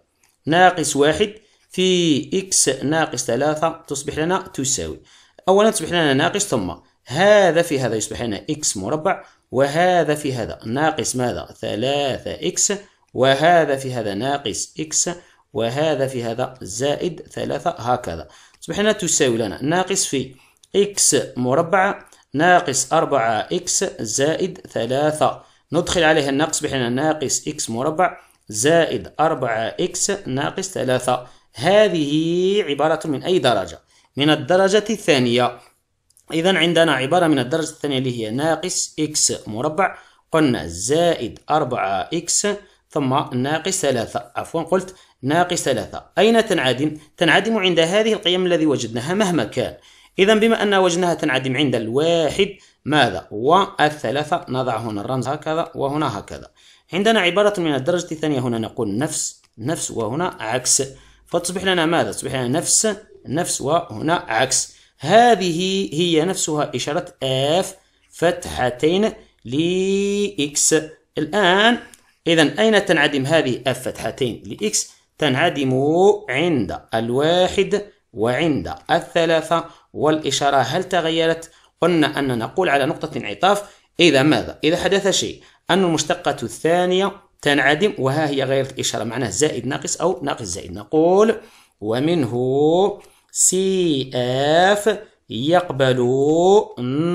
ناقص واحد في إكس ناقص ثلاثة تصبح لنا تساوي أولا تصبح لنا ناقص ثم هذا في هذا يصبح لنا إكس مربع وهذا في هذا ناقص ماذا ثلاثة إكس وهذا في هذا ناقص إكس وهذا في هذا زائد ثلاثة هكذا تصبح لنا تساوي لنا ناقص في إكس مربع ناقص أربعة إكس زائد ثلاثة ندخل عليها النقص بحنا ناقص إكس مربع زائد أربعة إكس ناقص ثلاثة هذه عبارة من أي درجة؟ من الدرجة الثانية إذا عندنا عبارة من الدرجة الثانية اللي هي ناقص إكس مربع قلنا زائد أربعة إكس ثم ناقص ثلاثة عفوا قلت ناقص ثلاثة أين تنعدم؟ تنعدم عند هذه القيم الذي وجدناها مهما كان إذا بما أن وجدناها تنعدم عند الواحد ماذا؟ والثلاثة نضع هنا الرمز هكذا وهنا هكذا عندنا عبارة من الدرجة الثانية هنا نقول نفس نفس وهنا عكس فتصبح لنا ماذا؟ تصبح لنا نفس نفس وهنا عكس هذه هي نفسها إشارة اف فتحتين لإكس الآن إذا أين تنعدم هذه اف فتحتين لإكس؟ تنعدم عند الواحد وعند الثلاثة والإشارة هل تغيرت؟ قلنا أن نقول على نقطة انعطاف إذا ماذا؟ إذا حدث شيء أن المشتقة الثانية تنعدم وها هي غير الإشارة معناه زائد ناقص أو ناقص زائد نقول ومنه سي اف يقبل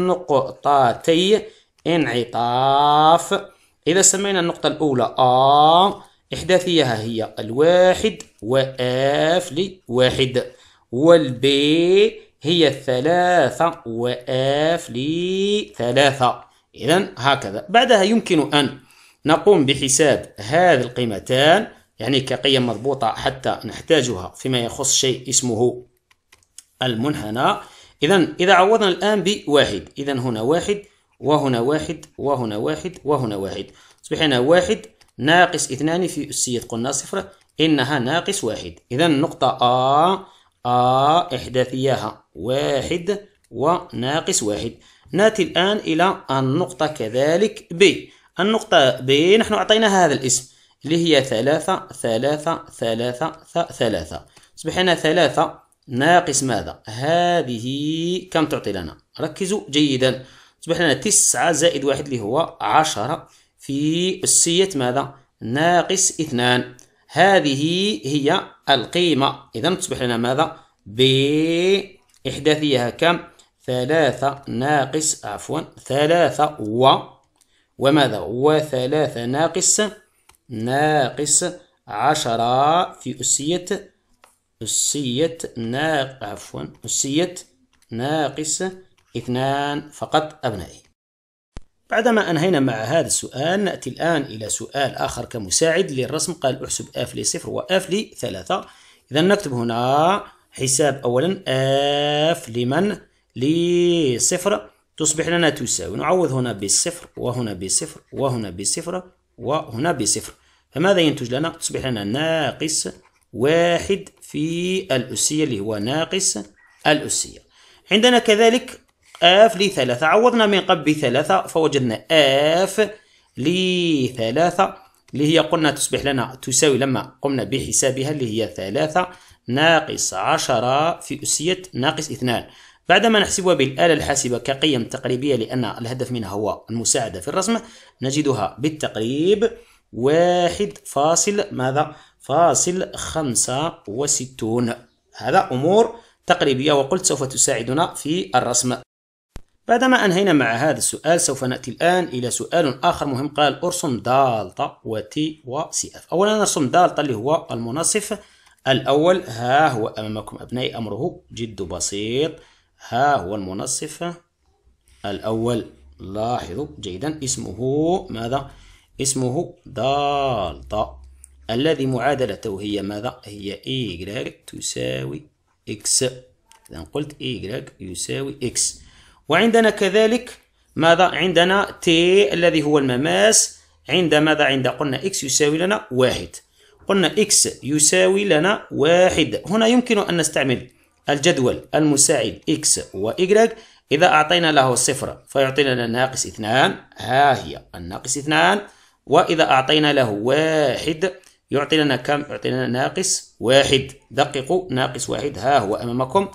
نقطتي انعطاف إذا سمينا النقطة الأولى أ إحداثيها هي الواحد وآف لواحد والبي هي الثلاثة وآف لثلاثة إذا هكذا بعدها يمكن أن نقوم بحساب هذه القيمتان يعني كقيم مربوطة حتى نحتاجها فيما يخص شيء اسمه المنحنى إذا إذا عوضنا الآن بواحد إذا هنا واحد وهنا واحد وهنا واحد وهنا واحد تصبح هنا واحد ناقص اثنان في أسية قلنا صفر إنها ناقص واحد إذا النقطة آ آ إحداثياها واحد وناقص واحد ناتي الآن إلى النقطة كذلك ب النقطة ب نحن أعطيناها هذا الاسم اللي هي ثلاثة ثلاثة ثلاثة ثلاثة تصبح لنا ثلاثة ناقص ماذا هذه كم تعطي لنا ركزوا جيدا تصبح لنا تسعة زائد واحد اللي هو عشرة في أسية ماذا ناقص اثنان هذه هي القيمة إذا تصبح لنا ماذا ب إحداثيها كم ثلاثة ناقص عفوا ثلاثة و وماذا وثلاثة ناقص ناقص عشرة في أسية أسية ناق عفوا أسية ناقص اثنان فقط أبنائي بعدما أنهينا مع هذا السؤال نأتي الآن إلى سؤال آخر كمساعد للرسم قال أحسب أف لصفر وأف لثلاثة إذا نكتب هنا حساب أولا أف لمن لصفر تصبح لنا تساوي نعوض هنا بالصفر وهنا بصفر وهنا بصفر وهنا بصفر فماذا ينتج لنا تصبح لنا ناقص واحد في الأسية اللي هو ناقص الأسية عندنا كذلك آف لثلاثة عوضنا من قبل بثلاثة فوجدنا آف لثلاثة اللي هي قلنا تصبح لنا تساوي لما قمنا بحسابها اللي هي ثلاثة ناقص عشرة في أسية ناقص اثنان بعدما نحسبها بالآلة الحاسبة كقيم تقريبية لأن الهدف منها هو المساعدة في الرسم نجدها بالتقريب واحد فاصل ماذا فاصل خمسة وستون هذا أمور تقريبية وقلت سوف تساعدنا في الرسم بعدما أنهينا مع هذا السؤال سوف نأتي الآن إلى سؤال آخر مهم قال أرسم دالتا وتي وسي اف أولا نرسم دالتا اللي هو المنصف الأول ها هو أمامكم أبنائي أمره جد بسيط ها هو المنصف الأول لاحظوا جيدا اسمه ماذا؟ اسمه دالتا الذي معادلته هي ماذا؟ هي y تساوي إكس إذا قلت y يساوي إكس وعندنا كذلك ماذا؟ عندنا تي الذي هو المماس عند ماذا؟ عند قلنا إكس يساوي لنا واحد قلنا إكس يساوي لنا واحد هنا يمكن أن نستعمل الجدول المساعد و وإيجريك إذا أعطينا له صفر فيعطينا ناقص اثنان ها هي الناقص اثنان وإذا أعطينا له واحد يعطي لنا كم؟ يعطي لنا ناقص واحد دققوا ناقص واحد ها هو أمامكم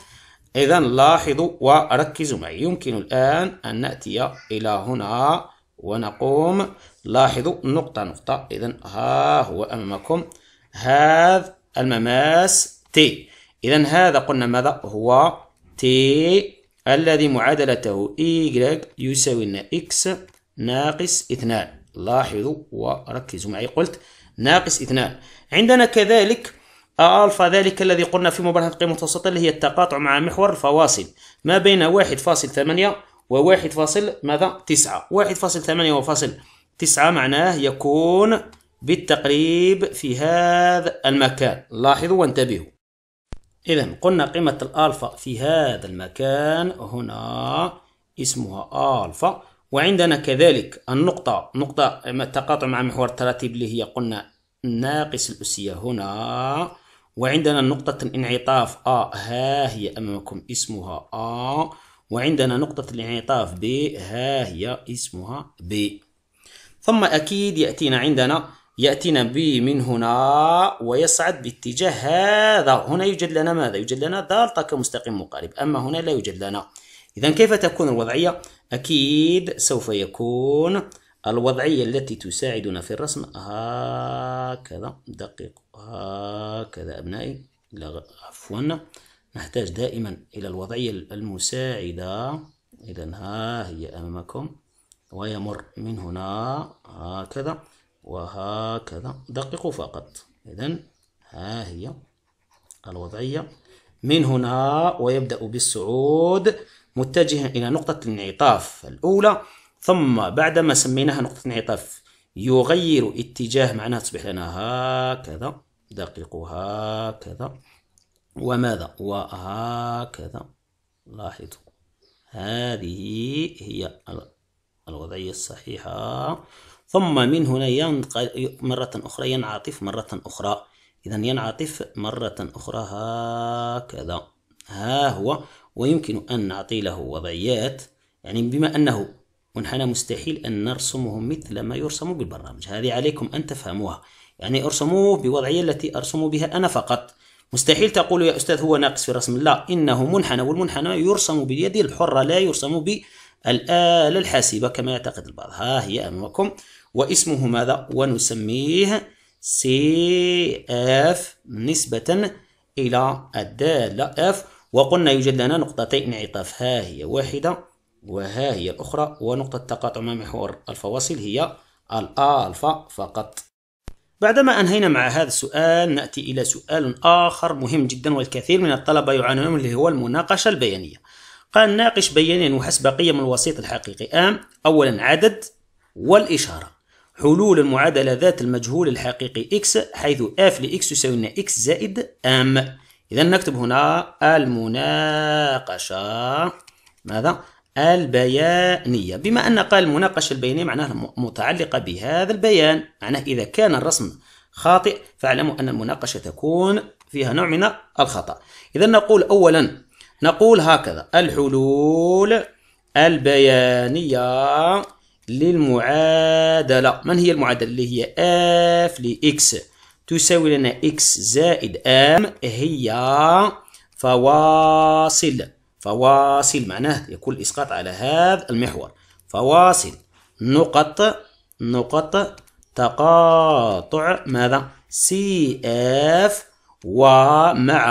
إذا لاحظوا وركزوا معي يمكن الآن أن نأتي إلى هنا ونقوم لاحظوا نقطة نقطة إذا ها هو أمامكم هذا المماس تي إذا هذا قلنا ماذا هو تي الذي معادلته إي e يساوي لنا إكس ناقص اثنان لاحظوا وركزوا معي قلت ناقص اثنان عندنا كذلك آه، ألفا ذلك الذي قلنا في مباراة القيم المتوسطة اللي هي التقاطع مع محور الفواصل ما بين واحد فاصل ثمانية وواحد فاصل ماذا تسعة واحد فاصل ثمانية وفاصل تسعة معناه يكون بالتقريب في هذا المكان لاحظوا وانتبهوا إذا قلنا قيمة الألفا في هذا المكان هنا اسمها ألفا وعندنا كذلك النقطة نقطة تقاطع مع محور التراتيب اللي هي قلنا ناقص الأسية هنا وعندنا نقطة الانعطاف أ ها هي أمامكم اسمها أ وعندنا نقطة الانعطاف ب ها هي اسمها ب ثم أكيد يأتينا عندنا يأتينا بي من هنا ويصعد باتجاه هذا هنا يوجد لنا ماذا؟ يوجد لنا دالتا كمستقيم مقارب أما هنا لا يوجد لنا إذا كيف تكون الوضعية؟ أكيد سوف يكون الوضعية التي تساعدنا في الرسم هكذا دقيق هكذا أبنائي لا عفوا نحتاج دائما إلى الوضعية المساعدة إذا ها هي أمامكم ويمر من هنا هكذا وهكذا دققوا فقط إذا ها هي الوضعية من هنا ويبدأ بالصعود متجها إلى نقطة الانعطاف الأولى ثم بعدما سميناها نقطة انعطاف يغير اتجاه معناها تصبح لنا هكذا دققوا هكذا وماذا وهكذا لاحظوا هذه هي الوضعية الصحيحة ثم من هنا ينقل مرة أخرى ينعطف مرة أخرى إذا ينعطف مرة أخرى هكذا ها هو ويمكن أن نعطي له وضعيات يعني بما أنه منحنى مستحيل أن نرسمه مثل ما يرسم بالبرنامج هذه عليكم أن تفهموها يعني ارسموه بوضعية التي أرسم بها أنا فقط مستحيل تقول يا أستاذ هو ناقص في الرسم لا إنه منحنى والمنحنى يرسم باليد الحرة لا يرسم بالآلة الحاسبة كما يعتقد البعض ها هي أمامكم واسمه ماذا ونسميه سي اف نسبة إلى الدالة اف وقلنا يوجد لنا نقطتي انعطاف ها هي واحدة وها هي الأخرى ونقطة تقاطع مع محور الفواصل هي الألفا فقط بعدما أنهينا مع هذا السؤال نأتي إلى سؤال آخر مهم جدا والكثير من الطلبة يعانون منه اللي هو المناقشة البيانية قال ناقش بيانيا وحسب قيم الوسيط الحقيقي آم أولا عدد والإشارة حلول المعادلة ذات المجهول الحقيقي x حيث f لx يساوي لنا x زائد m إذا نكتب هنا المناقشة ماذا؟ البيانية بما أن قال المناقشة البيانية معناها متعلقة بهذا البيان معناه إذا كان الرسم خاطئ فاعلموا أن المناقشة تكون فيها نوع من الخطأ إذا نقول أولا نقول هكذا الحلول البيانية للمعادلة من هي المعادلة اللي هي اف لإكس تساوي لنا إكس زائد ام هي فواصل فواصل معناه يكون الإسقاط على هذا المحور فواصل نقط نقط تقاطع ماذا سي اف ومع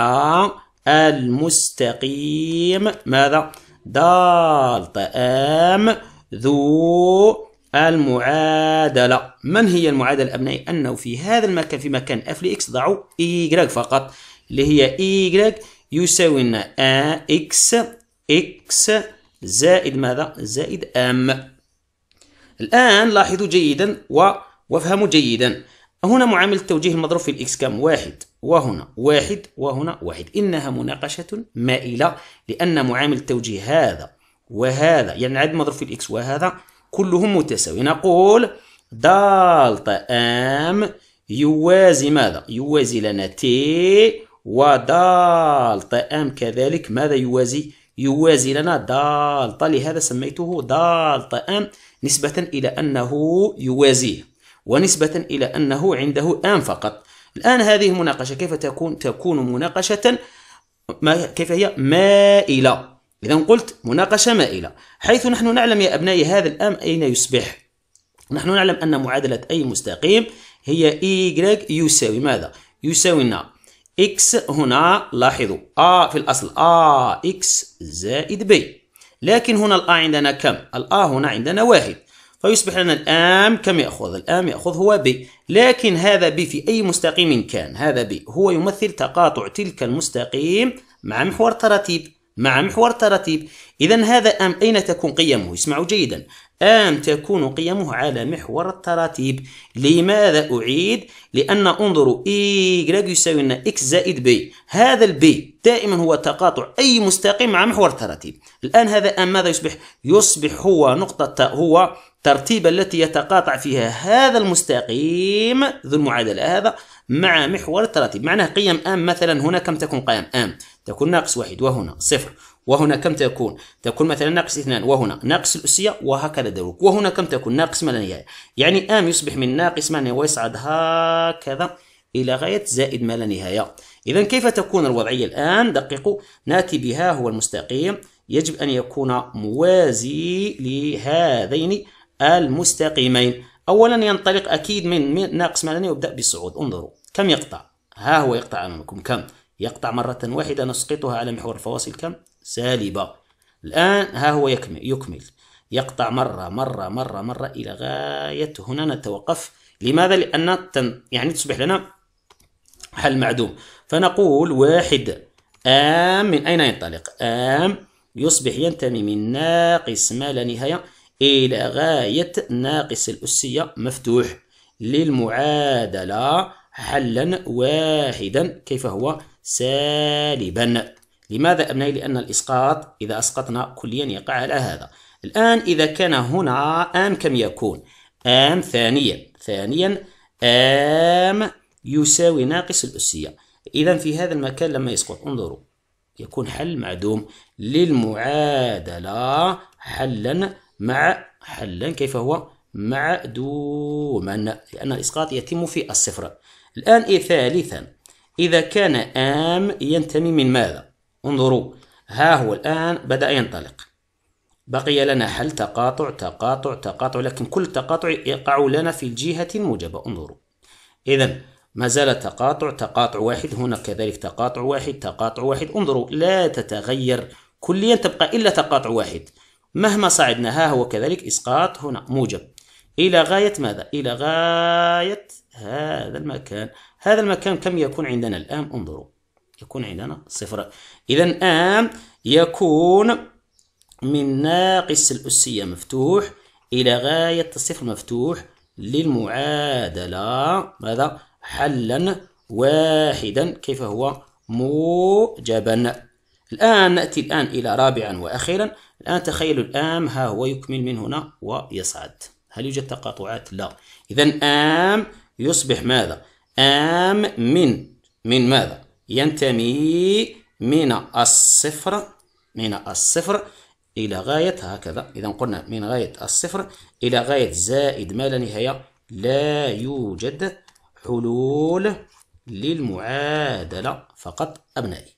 المستقيم ماذا دالتا ام ذو المعادلة من هي المعادلة أبنائي أنه في هذا المكان في مكان اف لإكس ضعوا إيجراج فقط اللي هي إيجراج يساوي لنا إكس إكس زائد ماذا زائد أم الآن لاحظوا جيدا و وافهموا جيدا هنا معامل التوجيه المضروب في الإكس كم واحد وهنا واحد وهنا واحد إنها مناقشة مائلة لأن معامل التوجيه هذا وهذا يعني العدد المضروب في الإكس وهذا كلهم متساوي نقول دالتا أم يوازي ماذا؟ يوازي لنا تي ودالتا أم كذلك ماذا يوازي؟ يوازي لنا دالتا لهذا سميته دالتا أم نسبة إلى أنه يوازيه ونسبة إلى أنه عنده أم فقط الآن هذه المناقشة كيف تكون؟ تكون مناقشة ما كيف هي؟ مائلة إذا قلت مناقشة مائلة حيث نحن نعلم يا أبنائي هذا الأم أين يصبح نحن نعلم أن معادلة أي مستقيم هي y يساوي ماذا؟ يساوي إكس هنا لاحظوا آ في الأصل إكس زائد بي لكن هنا الآ عندنا كم؟ الآ هنا عندنا واحد فيصبح لنا الآم كم يأخذ؟ الآم يأخذ هو بي لكن هذا بي في أي مستقيم كان هذا بي هو يمثل تقاطع تلك المستقيم مع محور تراتيب مع محور التراتيب إذا هذا أم أين تكون قيمه اسمعوا جيدا أم تكون قيمه على محور التراتيب لماذا أعيد لأن انظروا y يساوي لنا إكس زائد بي هذا البي دائما هو تقاطع أي مستقيم مع محور التراتيب الآن هذا أم ماذا يصبح يصبح هو نقطة هو ترتيب التي يتقاطع فيها هذا المستقيم ذو المعادلة هذا مع محور التراتب معناه قيم ام مثلا هنا كم تكون قيم ام تكون ناقص واحد وهنا صفر وهنا كم تكون تكون مثلا ناقص اثنان وهنا ناقص الأسية وهكذا ذلك وهنا كم تكون ناقص ما لا نهاية يعني ام يصبح من ناقص ما ويصعد هكذا إلى غاية زائد ما لا نهاية إذا كيف تكون الوضعية الآن دققوا ناتي بها هو المستقيم يجب أن يكون موازي لهذين المستقيمين أولا ينطلق أكيد من ناقص معنوي ويبدأ بالصعود انظروا كم يقطع ها هو يقطع أمامكم كم يقطع مرة واحدة نسقطها على محور الفواصل كم سالبة الآن ها هو يكمل, يكمل. يقطع مرة مرة مرة مرة إلى غاية هنا نتوقف لماذا؟ لأن يعني تصبح لنا حل معدوم فنقول واحد آم من أين ينطلق؟ آم يصبح ينتمي من ناقص ما لا نهاية إلى غاية ناقص الأسية مفتوح للمعادلة حلا واحدا كيف هو سالبا لماذا أبنائي لأن الإسقاط إذا أسقطنا كليا يقع على هذا الآن إذا كان هنا آم كم يكون آم ثانيا ثانيا آم يساوي ناقص الأسية إذا في هذا المكان لما يسقط انظروا يكون حل معدوم للمعادلة حلا مع حلا كيف هو مع دوما لأن الإسقاط يتم في الصفر الآن إيه ثالثا إذا كان آم ينتمي من ماذا انظروا ها هو الآن بدأ ينطلق بقي لنا حل تقاطع تقاطع تقاطع لكن كل تقاطع يقع لنا في الجهة الموجبة انظروا إذا ما زال تقاطع تقاطع واحد هنا كذلك تقاطع واحد تقاطع واحد انظروا لا تتغير كليا تبقى إلا تقاطع واحد مهما صعدنا ها هو كذلك إسقاط هنا موجب إلى غاية ماذا؟ إلى غاية هذا المكان هذا المكان كم يكون عندنا الآن؟ انظروا يكون عندنا صفر إذا الآن يكون من ناقص الأسية مفتوح إلى غاية الصفر مفتوح للمعادلة ماذا؟ حلا واحدا كيف هو موجبا الآن نأتي الآن إلى رابعا وأخيرا الآن تخيلوا الآم ها هو يكمل من هنا ويصعد هل يوجد تقاطعات؟ لا إذا آم يصبح ماذا؟ آم من من ماذا؟ ينتمي من الصفر من الصفر إلى غاية هكذا إذا قلنا من غاية الصفر إلى غاية زائد ما لا نهاية لا يوجد حلول للمعادلة فقط أبنائي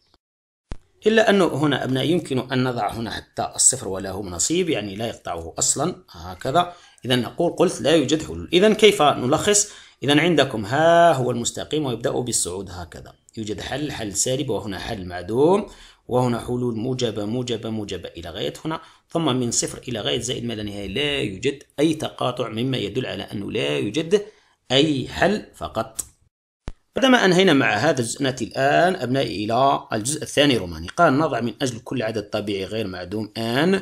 إلا أنه هنا أبناء يمكن أن نضع هنا حتى الصفر وله نصيب يعني لا يقطعه أصلا هكذا إذا نقول قلت لا يوجد حلول إذا كيف نلخص إذا عندكم ها هو المستقيم ويبدأ بالصعود هكذا يوجد حل حل سالب وهنا حل معدوم وهنا حلول موجبة موجبة موجبة إلى غاية هنا ثم من صفر إلى غاية زائد ما لا نهاية لا يوجد أي تقاطع مما يدل على أنه لا يوجد أي حل فقط بعدما أنهينا مع هذا الجزء نأتي الآن أبنائي إلى الجزء الثاني روماني قال نضع من أجل كل عدد طبيعي غير معدوم e n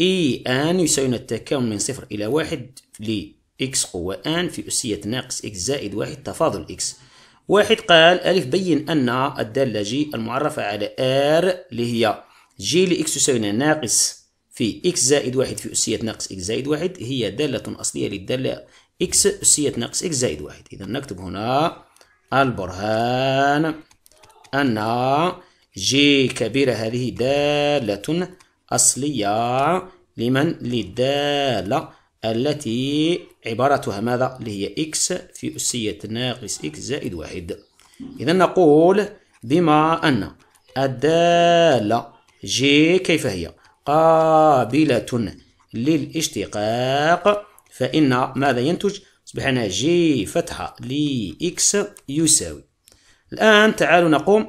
اي ان يساوي التكامل من صفر إلى واحد لإكس قوة ان في أسية ناقص إكس زائد واحد تفاضل إكس واحد قال ألف بين أن الدالة جي المعرفة على ار اللي هي جي لإكس يساوي ناقص في إكس زائد واحد في أسية ناقص إكس زائد واحد هي دالة أصلية للدالة إكس أسية ناقص إكس زائد واحد إذا نكتب هنا البرهان أن جي كبيرة هذه دالة أصلية لمن للدالة التي عبارتها ماذا؟ اللي هي إكس في أسية ناقص إكس زائد واحد إذا نقول بما أن الدالة جي كيف هي؟ قابلة للاشتقاق فإن ماذا ينتج؟ تصبح عندنا جي فتحة لي إكس يساوي الآن تعالوا نقوم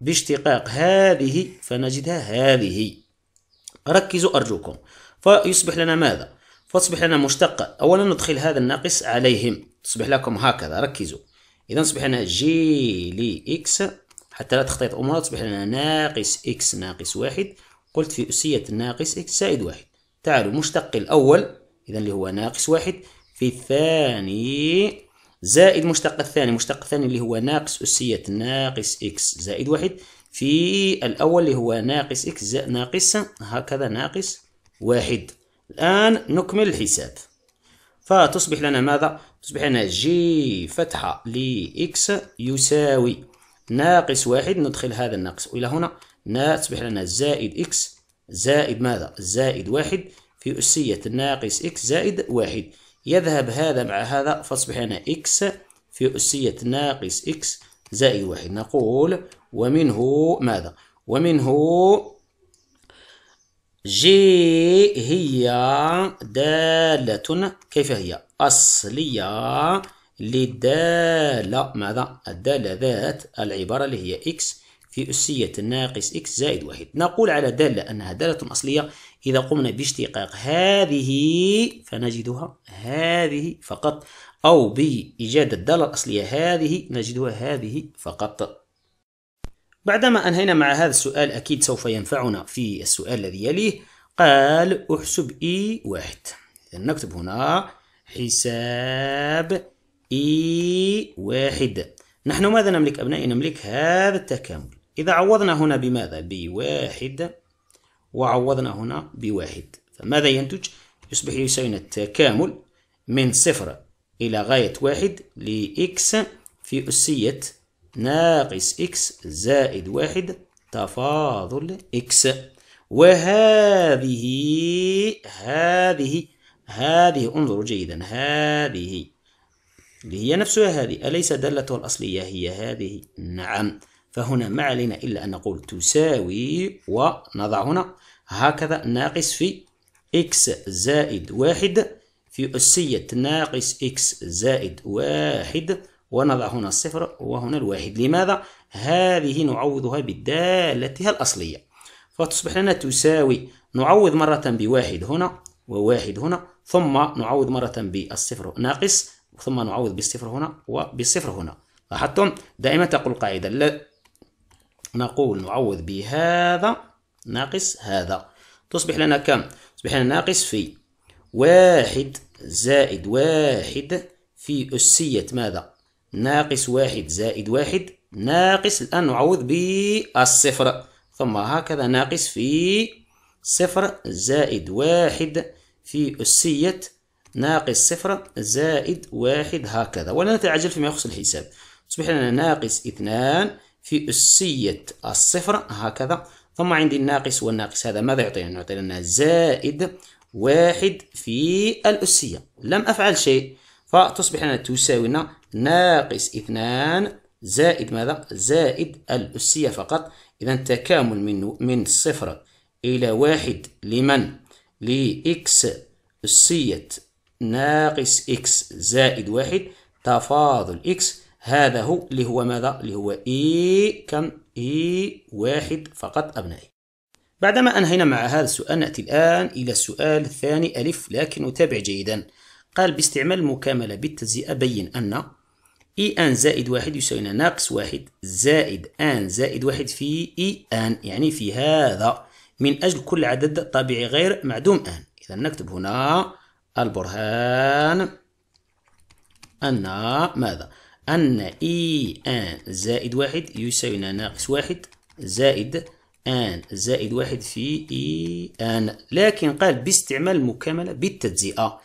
باشتقاق هذه فنجدها هذه ركزوا أرجوكم فيصبح لنا ماذا فتصبح لنا مشتقة أولا ندخل هذا الناقص عليهم تصبح لكم هكذا ركزوا إذا تصبح لنا جي لي إكس حتى لا تخطيط أمورها تصبح لنا ناقص إكس ناقص واحد قلت في أسية ناقص إكس زائد واحد تعالوا مشتق الأول إذا اللي هو ناقص واحد في الثاني زائد مشتق الثاني مشتق الثاني اللي هو ناقص أسية ناقص إكس زائد واحد في الأول اللي هو ناقص إكس زائد ناقص هكذا ناقص واحد الآن نكمل الحساب فتصبح لنا ماذا؟ تصبح لنا جي فتحة لإكس يساوي ناقص واحد ندخل هذا الناقص وإلى هنا تصبح لنا زائد إكس زائد ماذا؟ زائد واحد في أسية ناقص إكس زائد واحد يذهب هذا مع هذا فاصبح هنا إكس في أسية ناقص إكس زائد واحد نقول ومنه ماذا ومنه جي هي دالة كيف هي أصلية للدالة ماذا الدالة ذات العبارة اللي هي إكس في أسية ناقص إكس زائد واحد نقول على دالة أنها دالة أصلية إذا قمنا باشتقاق هذه فنجدها هذه فقط أو بإيجاد الدالة الأصلية هذه نجدها هذه فقط بعدما أنهينا مع هذا السؤال أكيد سوف ينفعنا في السؤال الذي يليه قال أحسب إي واحد نكتب هنا حساب إي واحد نحن ماذا نملك أبنائي نملك هذا التكامل إذا عوضنا هنا بماذا بواحد وعوضنا هنا بواحد فماذا ينتج؟ يصبح يساوينا التكامل من صفر إلى غاية واحد لإكس في أسية ناقص إكس زائد واحد تفاضل إكس وهذه هذه هذه انظروا جيدا هذه اللي هي نفسها هذه أليس دالته الأصلية هي هذه نعم فهنا ما علينا إلا أن نقول تساوي ونضع هنا هكذا ناقص في x زائد واحد في أسية ناقص x زائد واحد ونضع هنا الصفر وهنا الواحد لماذا؟ هذه نعوضها بدالتها الأصلية فتصبح لنا تساوي نعوض مرة بواحد هنا وواحد هنا ثم نعوض مرة بالصفر ناقص ثم نعوض بالصفر هنا وبالصفر هنا لاحظتم دائما تقول القاعدة نقول نعوض بهذا ناقص هذا تصبح لنا كم؟ تصبح لنا ناقص في واحد زائد واحد في أسية ماذا؟ ناقص واحد زائد واحد ناقص الآن نعوض بالصفر ثم هكذا ناقص في صفر زائد واحد في أسية ناقص صفر زائد واحد هكذا ولا نتعجل فيما يخص الحساب تصبح لنا ناقص اثنان في أسية الصفر هكذا ثم عندي الناقص والناقص هذا ماذا يعطينا؟ يعطينا زائد واحد في الأسية لم أفعل شيء فتصبح لنا تساوينا ناقص اثنان زائد ماذا؟ زائد الأسية فقط إذا تكامل من من صفر إلى واحد لمن؟ لإكس أسية ناقص إكس زائد واحد تفاضل إكس هذا هو اللي هو ماذا اللي هو إي كم إي واحد فقط أبنائي بعدما أنهينا مع هذا السؤال نأتي الآن إلى السؤال الثاني ألف لكن اتابع جيدا قال باستعمال المكاملة بالتجزئة بين أن إي أن زائد واحد يساوينا ناقص واحد زائد أن زائد واحد في إي أن يعني في هذا من أجل كل عدد طبيعي غير معدوم أن إذا نكتب هنا البرهان أن ماذا أن إي آن زائد واحد يساوي ناقص واحد زائد آن زائد واحد في إي آن لكن قال باستعمال المكاملة بالتجزئة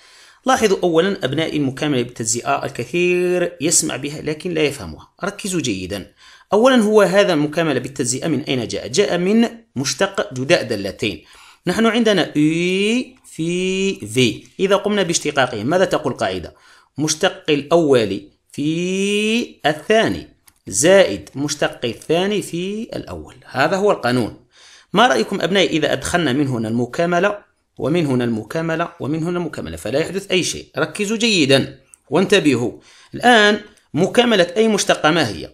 لاحظوا أولا أبنائي المكاملة بالتجزئة الكثير يسمع بها لكن لا يفهمها ركزوا جيدا أولا هو هذا المكاملة بالتجزئة من أين جاء؟ جاء من مشتق جداء دالتين نحن عندنا إي في في إذا قمنا باشتقاقه ماذا تقول قاعدة؟ مشتق الأول في الثاني زائد مشتق الثاني في الأول هذا هو القانون ما رأيكم أبنائي إذا أدخلنا من هنا المكاملة ومن هنا المكاملة ومن هنا المكاملة فلا يحدث أي شيء ركزوا جيدا وانتبهوا الآن مكاملة أي مشتقة ما هي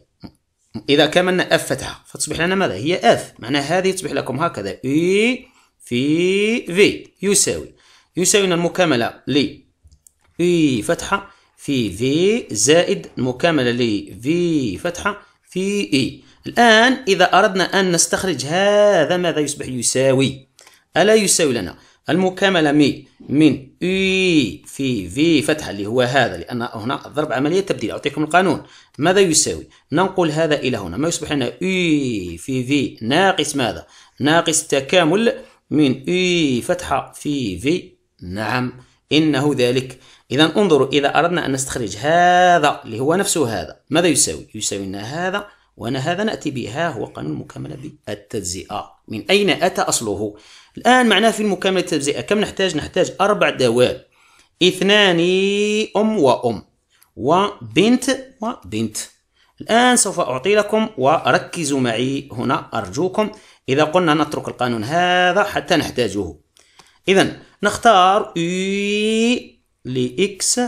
إذا كملنا أف فتحة فتصبح لنا ماذا هي أف معناها هذه تصبح لكم هكذا إي في في يساوي يساوي المكاملة ل إي فتحة في في زائد مكاملة ل في فتحة في إي e. الآن إذا أردنا أن نستخرج هذا ماذا يصبح يساوي ألا يساوي لنا المكاملة مي من اي e في في فتحة اللي هو هذا لأن هنا ضرب عملية تبديل أعطيكم القانون ماذا يساوي ننقل هذا إلى هنا ما يصبح لنا اي e في في ناقص ماذا ناقص تكامل من اي فتحة في في نعم إنه ذلك إذا انظروا إذا أردنا أن نستخرج هذا اللي هو نفسه هذا ماذا يساوي؟ يساوي لنا هذا وأنا هذا نأتي به ها هو قانون المكاملة بالتجزئة من أين أتى أصله؟ الآن معناه في المكاملة التجزئة كم نحتاج؟ نحتاج أربع دوال اثنان أم وأم وبنت وبنت الآن سوف أعطي لكم وركزوا معي هنا أرجوكم إذا قلنا نترك القانون هذا حتى نحتاجه إذا نختار e لإكس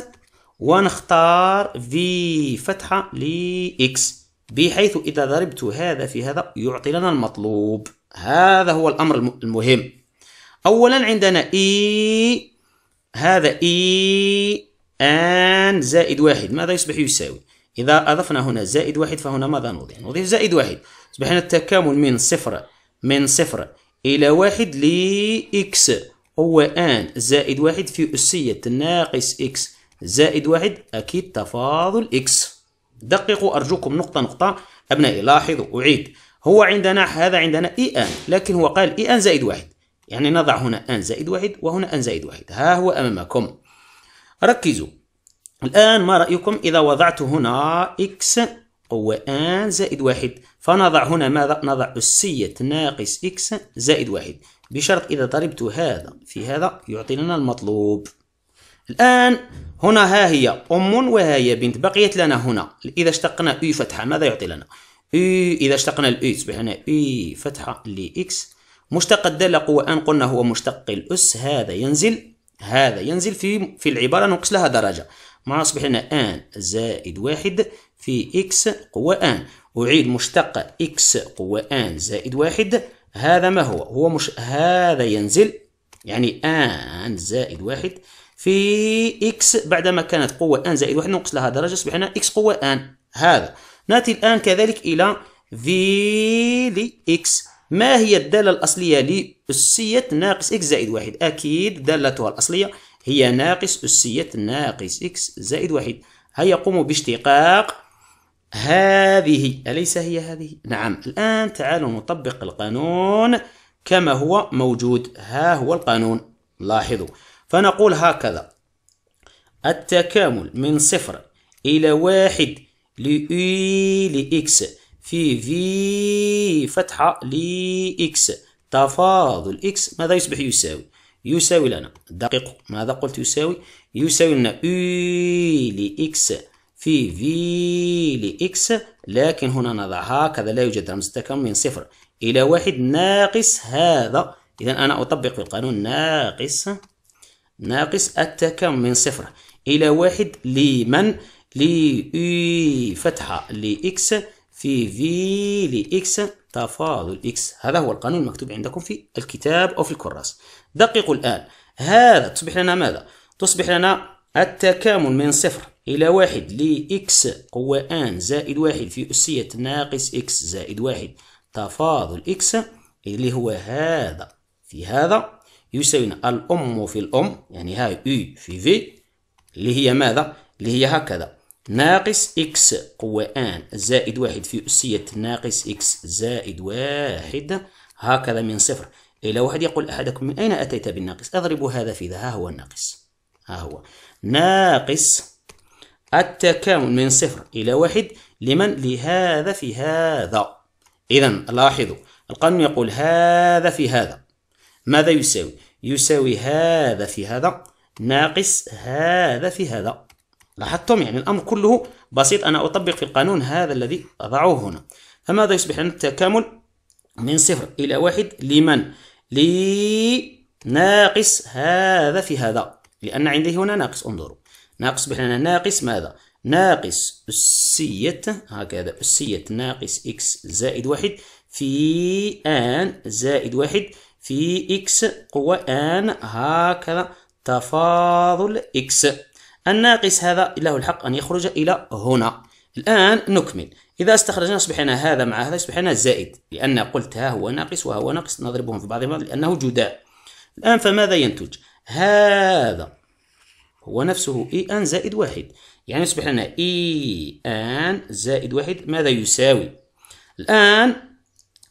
ونختار في فتحة لإكس بحيث إذا ضربت هذا في هذا يعطي لنا المطلوب هذا هو الأمر المهم أولا عندنا إي e، هذا إي e آن زائد واحد ماذا يصبح يساوي إذا أضفنا هنا زائد واحد فهنا ماذا نضيف نضيف زائد واحد يصبح هنا التكامل من صفر من صفر إلى واحد لإكس هو ان زائد واحد في أسية ناقص اكس زائد واحد أكيد تفاضل اكس دققوا أرجوكم نقطة نقطة أبنائي لاحظوا أعيد هو عندنا هذا عندنا اي ان لكن هو قال اي ان زائد واحد يعني نضع هنا ان زائد واحد وهنا ان زائد واحد ها هو أمامكم ركزوا الآن ما رأيكم إذا وضعت هنا اكس هو ان زائد واحد فنضع هنا ماذا؟ نضع أسية ناقص اكس زائد واحد بشرط إذا ضربت هذا في هذا يعطي لنا المطلوب الآن هنا ها هي أم وها هي بنت بقيت لنا هنا إذا اشتقنا أي فتحة ماذا يعطي لنا أي إذا اشتقنا الأي تصبح هنا أي فتحة لإكس مشتق الدالة قوة أن قلنا هو مشتق الأس هذا ينزل هذا ينزل في في العبارة نقص لها درجة ما أصبح لنا آن زائد واحد في إكس قوة آن أعيد مشتق إكس قوة آن زائد واحد هذا ما هو هو مش هذا ينزل يعني ان زائد واحد في اكس بعدما كانت قوة ان زائد واحد ننقص لها درجة أصبح لنا اكس قوة ان هذا نأتي الآن كذلك إلى في لإكس ما هي الدالة الأصلية لأسية ناقص إكس زائد واحد أكيد دالتها الأصلية هي ناقص أسية ناقص إكس زائد واحد هيا قوموا باشتقاق هذه أليس هي هذه؟ نعم الآن تعالوا نطبق القانون كما هو موجود ها هو القانون لاحظوا فنقول هكذا التكامل من صفر إلى واحد لإي لإكس في في فتحة لإكس تفاضل إكس ماذا يصبح يساوي؟ يساوي لنا دقيقوا ماذا قلت يساوي؟ يساوي لنا إي لإكس في في لإكس لكن هنا نضع هكذا لا يوجد رمز تكامل من صفر إلى واحد ناقص هذا إذا أنا أطبق القانون ناقص ناقص التكامل من صفر إلى واحد لمن لي فتحة لإكس في في لإكس تفاضل إكس هذا هو القانون المكتوب عندكم في الكتاب أو في الكراس دققوا الآن هذا تصبح لنا ماذا؟ تصبح لنا التكامل من صفر إلى واحد لإكس قوة آن زائد واحد في أسية ناقص إكس زائد واحد تفاضل إكس اللي هو هذا في هذا يساوي الأم في الأم يعني هاي U في في اللي هي ماذا؟ اللي هي هكذا ناقص إكس قوة آن زائد واحد في أسية ناقص إكس زائد واحد هكذا من صفر إلى واحد يقول أحدكم من أين أتيت بالناقص؟ أضرب هذا في ذا ها هو الناقص ها هو ناقص التكامل من صفر إلى واحد لمن لهذا في هذا إذا لاحظوا القانون يقول هذا في هذا ماذا يساوي؟ يساوي هذا في هذا ناقص هذا في هذا لاحظتم يعني الأمر كله بسيط أنا أطبق في القانون هذا الذي أضعه هنا فماذا يصبح لنا التكامل من صفر إلى واحد لمن؟ لناقص هذا في هذا لأن عندي هنا ناقص انظروا ناقص بحنا ناقص ماذا ناقص أسية هكذا أسية ناقص إكس زائد واحد في آن زائد واحد في إكس قوى آن هكذا تفاضل إكس الناقص هذا له الحق أن يخرج إلى هنا الآن نكمل إذا استخرجنا أصبحنا هذا مع هذا أصبحنا زائد لأن قلت ها هو ناقص وها هو ناقص نضربهم في بعضهم بعض لأنه جداء الآن فماذا ينتج هذا هو نفسه اي ان زائد واحد يعني يصبح لنا اي ان زائد واحد ماذا يساوي الآن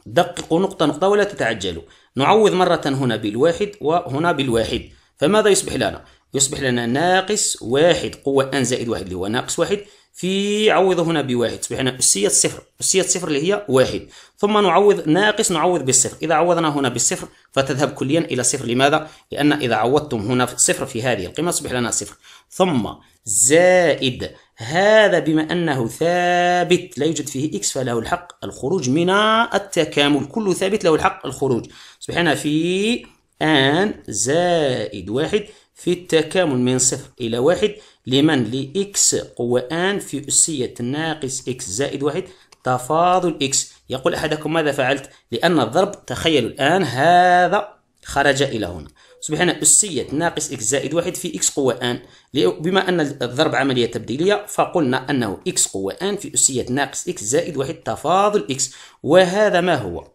دققوا نقطة نقطة ولا تتعجلوا نعوض مرة هنا بالواحد وهنا بالواحد فماذا يصبح لنا؟ يصبح لنا ناقص واحد قوة ان زائد واحد اللي هو ناقص واحد في عوض هنا بواحد تصبح هنا أسية صفر أسية صفر اللي هي واحد ثم نعوض ناقص نعوض بالصفر إذا عوضنا هنا بالصفر فتذهب كليا إلى صفر لماذا؟ لأن إذا عوضتم هنا صفر في هذه القيمة تصبح لنا صفر ثم زائد هذا بما أنه ثابت لا يوجد فيه إكس فله الحق الخروج من التكامل كل ثابت له الحق الخروج صبحنا في آن زائد واحد في التكامل من صفر إلى واحد لمن لإكس قوة آن في أسية ناقص إكس زائد واحد تفاضل إكس يقول أحدكم ماذا فعلت لأن الضرب تخيلوا الآن هذا خرج إلى هنا أصبحنا أسية ناقص إكس زائد واحد في إكس قوة آن بما أن الضرب عملية تبديلية فقلنا أنه إكس قوة آن في أسية ناقص إكس زائد واحد تفاضل إكس وهذا ما هو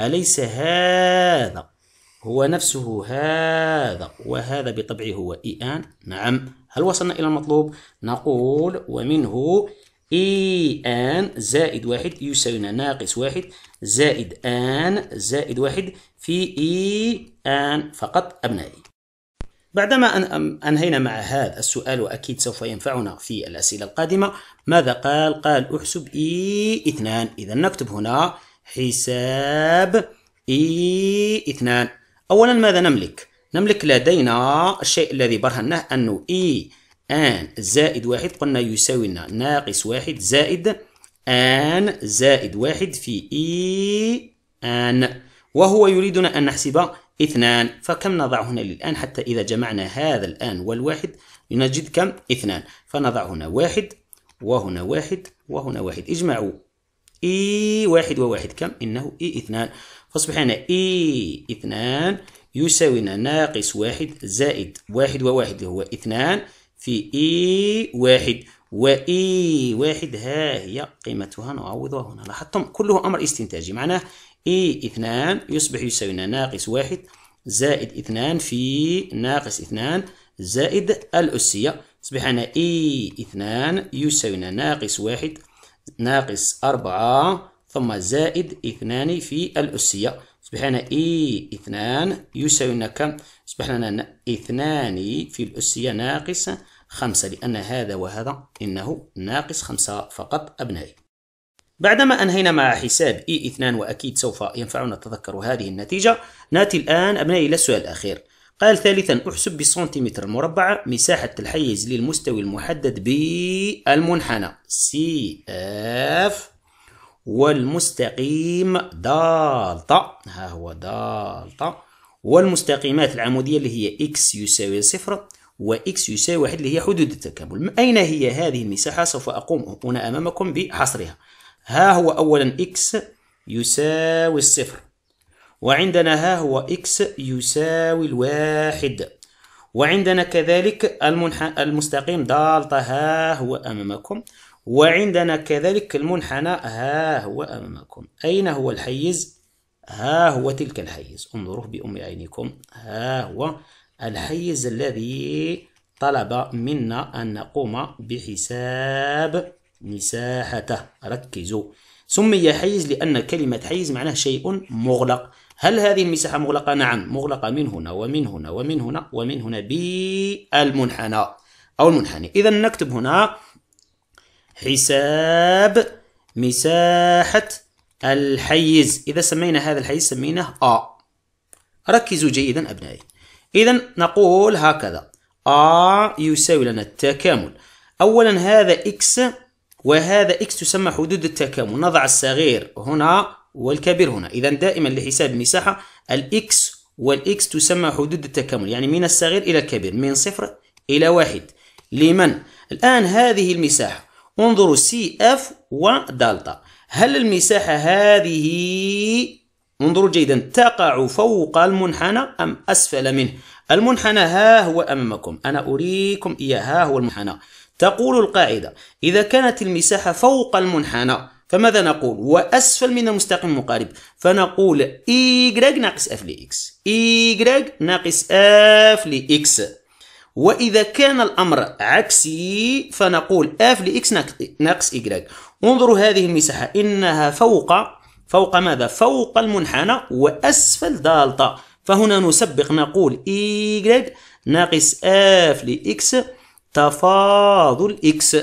أليس هذا هو نفسه هذا وهذا بطبعه هو إيان نعم هل وصلنا إلى المطلوب نقول ومنه إيان آن زائد واحد يساوينا ناقص واحد زائد آن زائد واحد في إيان آن فقط أبنائي بعدما أن أنهينا مع هذا السؤال وأكيد سوف ينفعنا في الأسئلة القادمة ماذا قال؟ قال أحسب إي اثنان إذا نكتب هنا حساب إي اثنان أولا ماذا نملك؟ نملك لدينا الشيء الذي برهناه أنه إي e آن زائد واحد قلنا يساوي لنا ناقص واحد زائد آن زائد واحد في إي e آن وهو يريدنا أن نحسب اثنان فكم نضع هنا للآن حتى إذا جمعنا هذا الآن والواحد نجد كم اثنان فنضع هنا واحد وهنا واحد وهنا واحد اجمعوا إي e واحد وواحد كم إنه إي اثنان أصبح هنا إي اثنان يساوي لنا ناقص واحد زائد واحد وواحد اللي هو اثنان في إي واحد وإي واحد ها هي قيمتها نعوضها هنا لاحظتم كله أمر استنتاجي معناه إي اثنان يصبح يساوي لنا ناقص واحد زائد اثنان في ناقص اثنان زائد الأسية تصبح هنا إي اثنان يساوي لنا ناقص واحد ناقص أربعة ثم زائد اثنان في الأسية أصبح لنا إي اثنان يساوي لنا كم؟ أصبح لنا اثنان في الأسية ناقص خمسة لأن هذا وهذا إنه ناقص خمسة فقط أبنائي بعدما أنهينا مع حساب إي اثنان وأكيد سوف ينفعنا تذكر هذه النتيجة نأتي الآن أبنائي إلى السؤال الأخير قال ثالثا احسب بالسنتيمتر المربع مساحة الحيز للمستوي المحدد بالمنحنى سي اف والمستقيم دالتا ها هو دالتا والمستقيمات العمودية اللي هي إكس يساوي صفر و يساوي واحد اللي هي حدود التكامل أين هي هذه المساحة سوف أقوم هنا أمامكم بحصرها ها هو أولا إكس يساوي الصفر وعندنا ها هو إكس يساوي الواحد وعندنا كذلك المستقيم دالتا ها هو أمامكم وعندنا كذلك المنحنى ها هو أمامكم أين هو الحيز؟ ها هو تلك الحيز انظروه بأم عينكم ها هو الحيز الذي طلب منا أن نقوم بحساب مساحته ركزوا سمي حيز لأن كلمة حيز معناه شيء مغلق هل هذه المساحة مغلقة؟ نعم مغلقة من هنا ومن هنا ومن هنا ومن هنا بالمنحنى أو المنحني إذا نكتب هنا حساب مساحة الحيز إذا سمينا هذا الحيز سميناه A ركزوا جيدا أبنائي إذا نقول هكذا A يساوي لنا التكامل أولا هذا X وهذا X تسمى حدود التكامل نضع الصغير هنا والكبير هنا إذا دائما لحساب مساحة الإكس والإكس تسمى حدود التكامل يعني من الصغير إلى الكبير من صفر إلى واحد لمن؟ الآن هذه المساحة انظروا سي اف ودلتا هل المساحة هذه انظروا جيدا تقع فوق المنحنى أم أسفل منه المنحنى ها هو أمامكم أنا أريكم إياه ها هو المنحنى تقول القاعدة إذا كانت المساحة فوق المنحنى فماذا نقول وأسفل من المستقيم المقارب فنقول y ناقص أف لإكس y ناقص أف لإكس وإذا كان الأمر عكسي فنقول اف لإكس ناقص إيكغيك انظروا هذه المساحة إنها فوق فوق ماذا؟ فوق المنحنى وأسفل دالتا فهنا نسبق نقول إيكغيك ناقص اف لإكس تفاضل إكس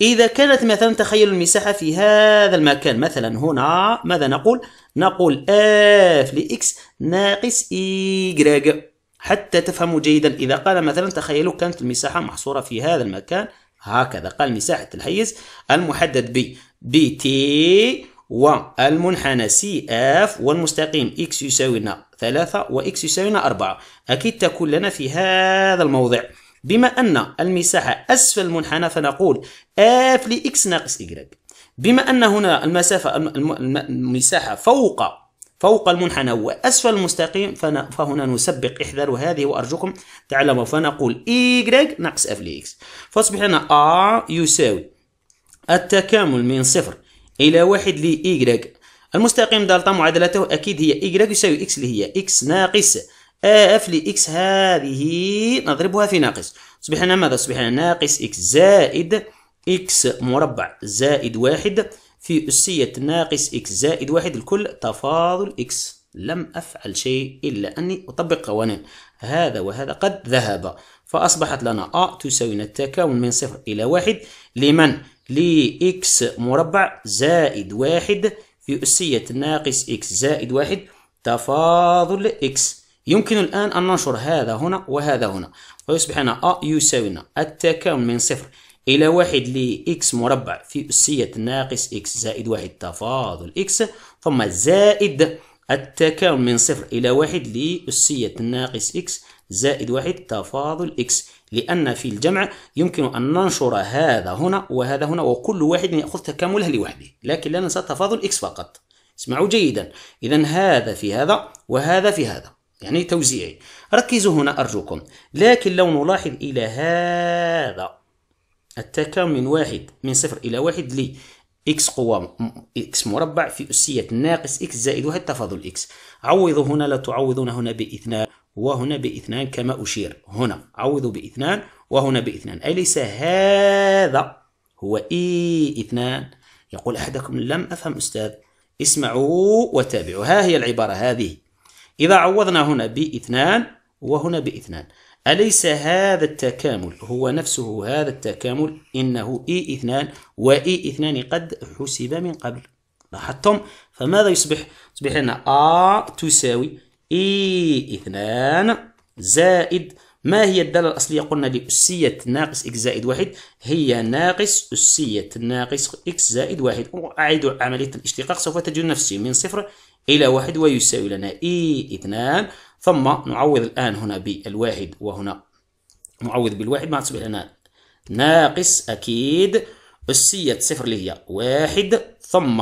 إذا كانت مثلا تخيلوا المساحة في هذا المكان مثلا هنا ماذا نقول؟ نقول اف لإكس ناقص إيكغيك حتى تفهموا جيدا إذا قال مثلا تخيلوا كانت المساحة محصورة في هذا المكان هكذا قال مساحة الحيز المحدد ب بي تي والمنحنى سي اف والمستقيم اكس يساوينا ثلاثة واكس يساوينا أربعة أكيد تكون لنا في هذا الموضع بما أن المساحة أسفل المنحنى فنقول اف لإكس ناقص إيكغيك بما أن هنا المسافة المساحة فوق فوق المنحنى وأسفل المستقيم فهنا نسبق احذروا هذه وأرجوكم تعلموا فنقول إي ناقص اف لx فأصبح لنا أ يساوي التكامل من صفر إلى واحد ل إي المستقيم دالتا معادلته أكيد هي إي يساوي إكس اللي هي إكس ناقص اف لإكس هذه نضربها في ناقص أصبح لنا ماذا؟ أصبح لنا ناقص إكس زائد إكس مربع زائد واحد في أسية ناقص إكس زائد واحد الكل تفاضل إكس لم أفعل شيء إلا أني أطبق قوانين هذا وهذا قد ذهب فأصبحت لنا أ تساوي التكامل من صفر إلى واحد لمن؟ لإكس مربع زائد واحد في أسية ناقص إكس زائد واحد تفاضل إكس يمكن الآن أن ننشر هذا هنا وهذا هنا فيصبح لنا أ يساوي التكامل من صفر إلى واحد لإكس مربع في أسية ناقص إكس زائد واحد تفاضل إكس ثم زائد التكامل من صفر إلى واحد لأسية ناقص إكس زائد واحد تفاضل إكس لأن في الجمع يمكن أن ننشر هذا هنا وهذا هنا وكل واحد يأخذ تكامله لوحده لكن لا ننسى تفاضل إكس فقط اسمعوا جيدا إذا هذا في هذا وهذا في هذا يعني توزيعي ركزوا هنا أرجوكم لكن لو نلاحظ إلى هذا التكا من واحد من صفر إلى واحد لي إكس قوة إكس مربع في أسية ناقص إكس زائد واحد تفاضل إكس عوضوا هنا لا تعوضون هنا باثنان وهنا باثنان كما أشير هنا عوضوا باثنان وهنا باثنان أليس هذا هو إي اثنان يقول أحدكم لم أفهم أستاذ اسمعوا وتابعوا ها هي العبارة هذه إذا عوضنا هنا باثنان وهنا باثنان أليس هذا التكامل هو نفسه هذا التكامل إنه إي اثنان وإي اثنان قد حسب من قبل لاحظتم فماذا يصبح يصبح لنا أ تساوي إي اثنان زائد ما هي الدالة الأصلية قلنا لأسية ناقص إكس زائد واحد هي ناقص أسية ناقص إكس زائد واحد أعيد عملية الاشتقاق سوف تجد نفسي من صفر إلى واحد ويساوي لنا إي اثنان ثم نعوض الآن هنا بالواحد وهنا نعوض بالواحد ما تصبح لنا ناقص أكيد أسية صفر اللي هي واحد ثم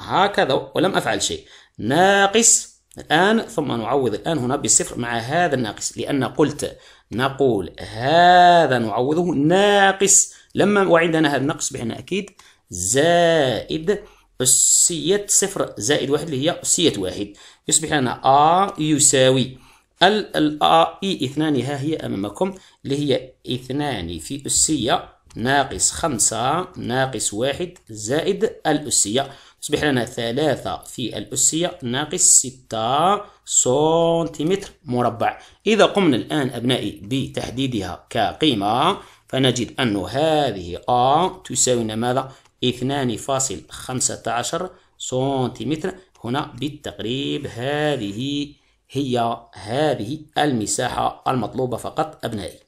هكذا ولم أفعل شيء ناقص الآن ثم نعوض الآن هنا بالصفر مع هذا الناقص لأن قلت نقول هذا نعوضه ناقص لما وعندنا هذا النقص بحنا أكيد زائد أسية صفر زائد واحد اللي هي أسية واحد يصبح لنا A يساوي ال ال A إي اثنان ها هي أمامكم اللي هي اثنان في أسية ناقص خمسة ناقص واحد زائد الأسية يصبح لنا ثلاثة في الأسية ناقص ستة سنتيمتر مربع إذا قمنا الآن أبنائي بتحديدها كقيمة فنجد أن هذه A تساوي ماذا؟ اثنان فاصل خمسة عشر سنتيمتر هنا بالتقريب هذه هي هذه المساحة المطلوبة فقط أبنائي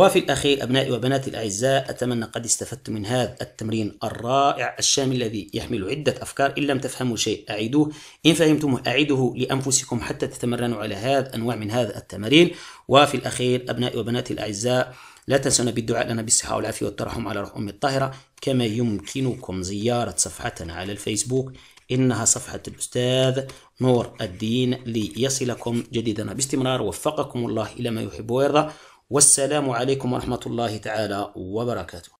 وفي الأخير أبنائي وبناتي الأعزاء أتمنى قد استفدت من هذا التمرين الرائع الشامل الذي يحمل عدة أفكار إن لم تفهموا شيء أعيدوه إن فهمتموه أعيدوه لأنفسكم حتى تتمرنوا على هذا أنواع من هذا التمارين وفي الأخير أبنائي وبناتي الأعزاء لا تنسونا بالدعاء لنا بالصحة والعافية والترحم على روح أمي الطاهرة كما يمكنكم زيارة صفحتنا على الفيسبوك إنها صفحة الأستاذ نور الدين ليصلكم جديدنا باستمرار وفقكم الله إلى ما يحب ويرضى والسلام عليكم ورحمة الله تعالى وبركاته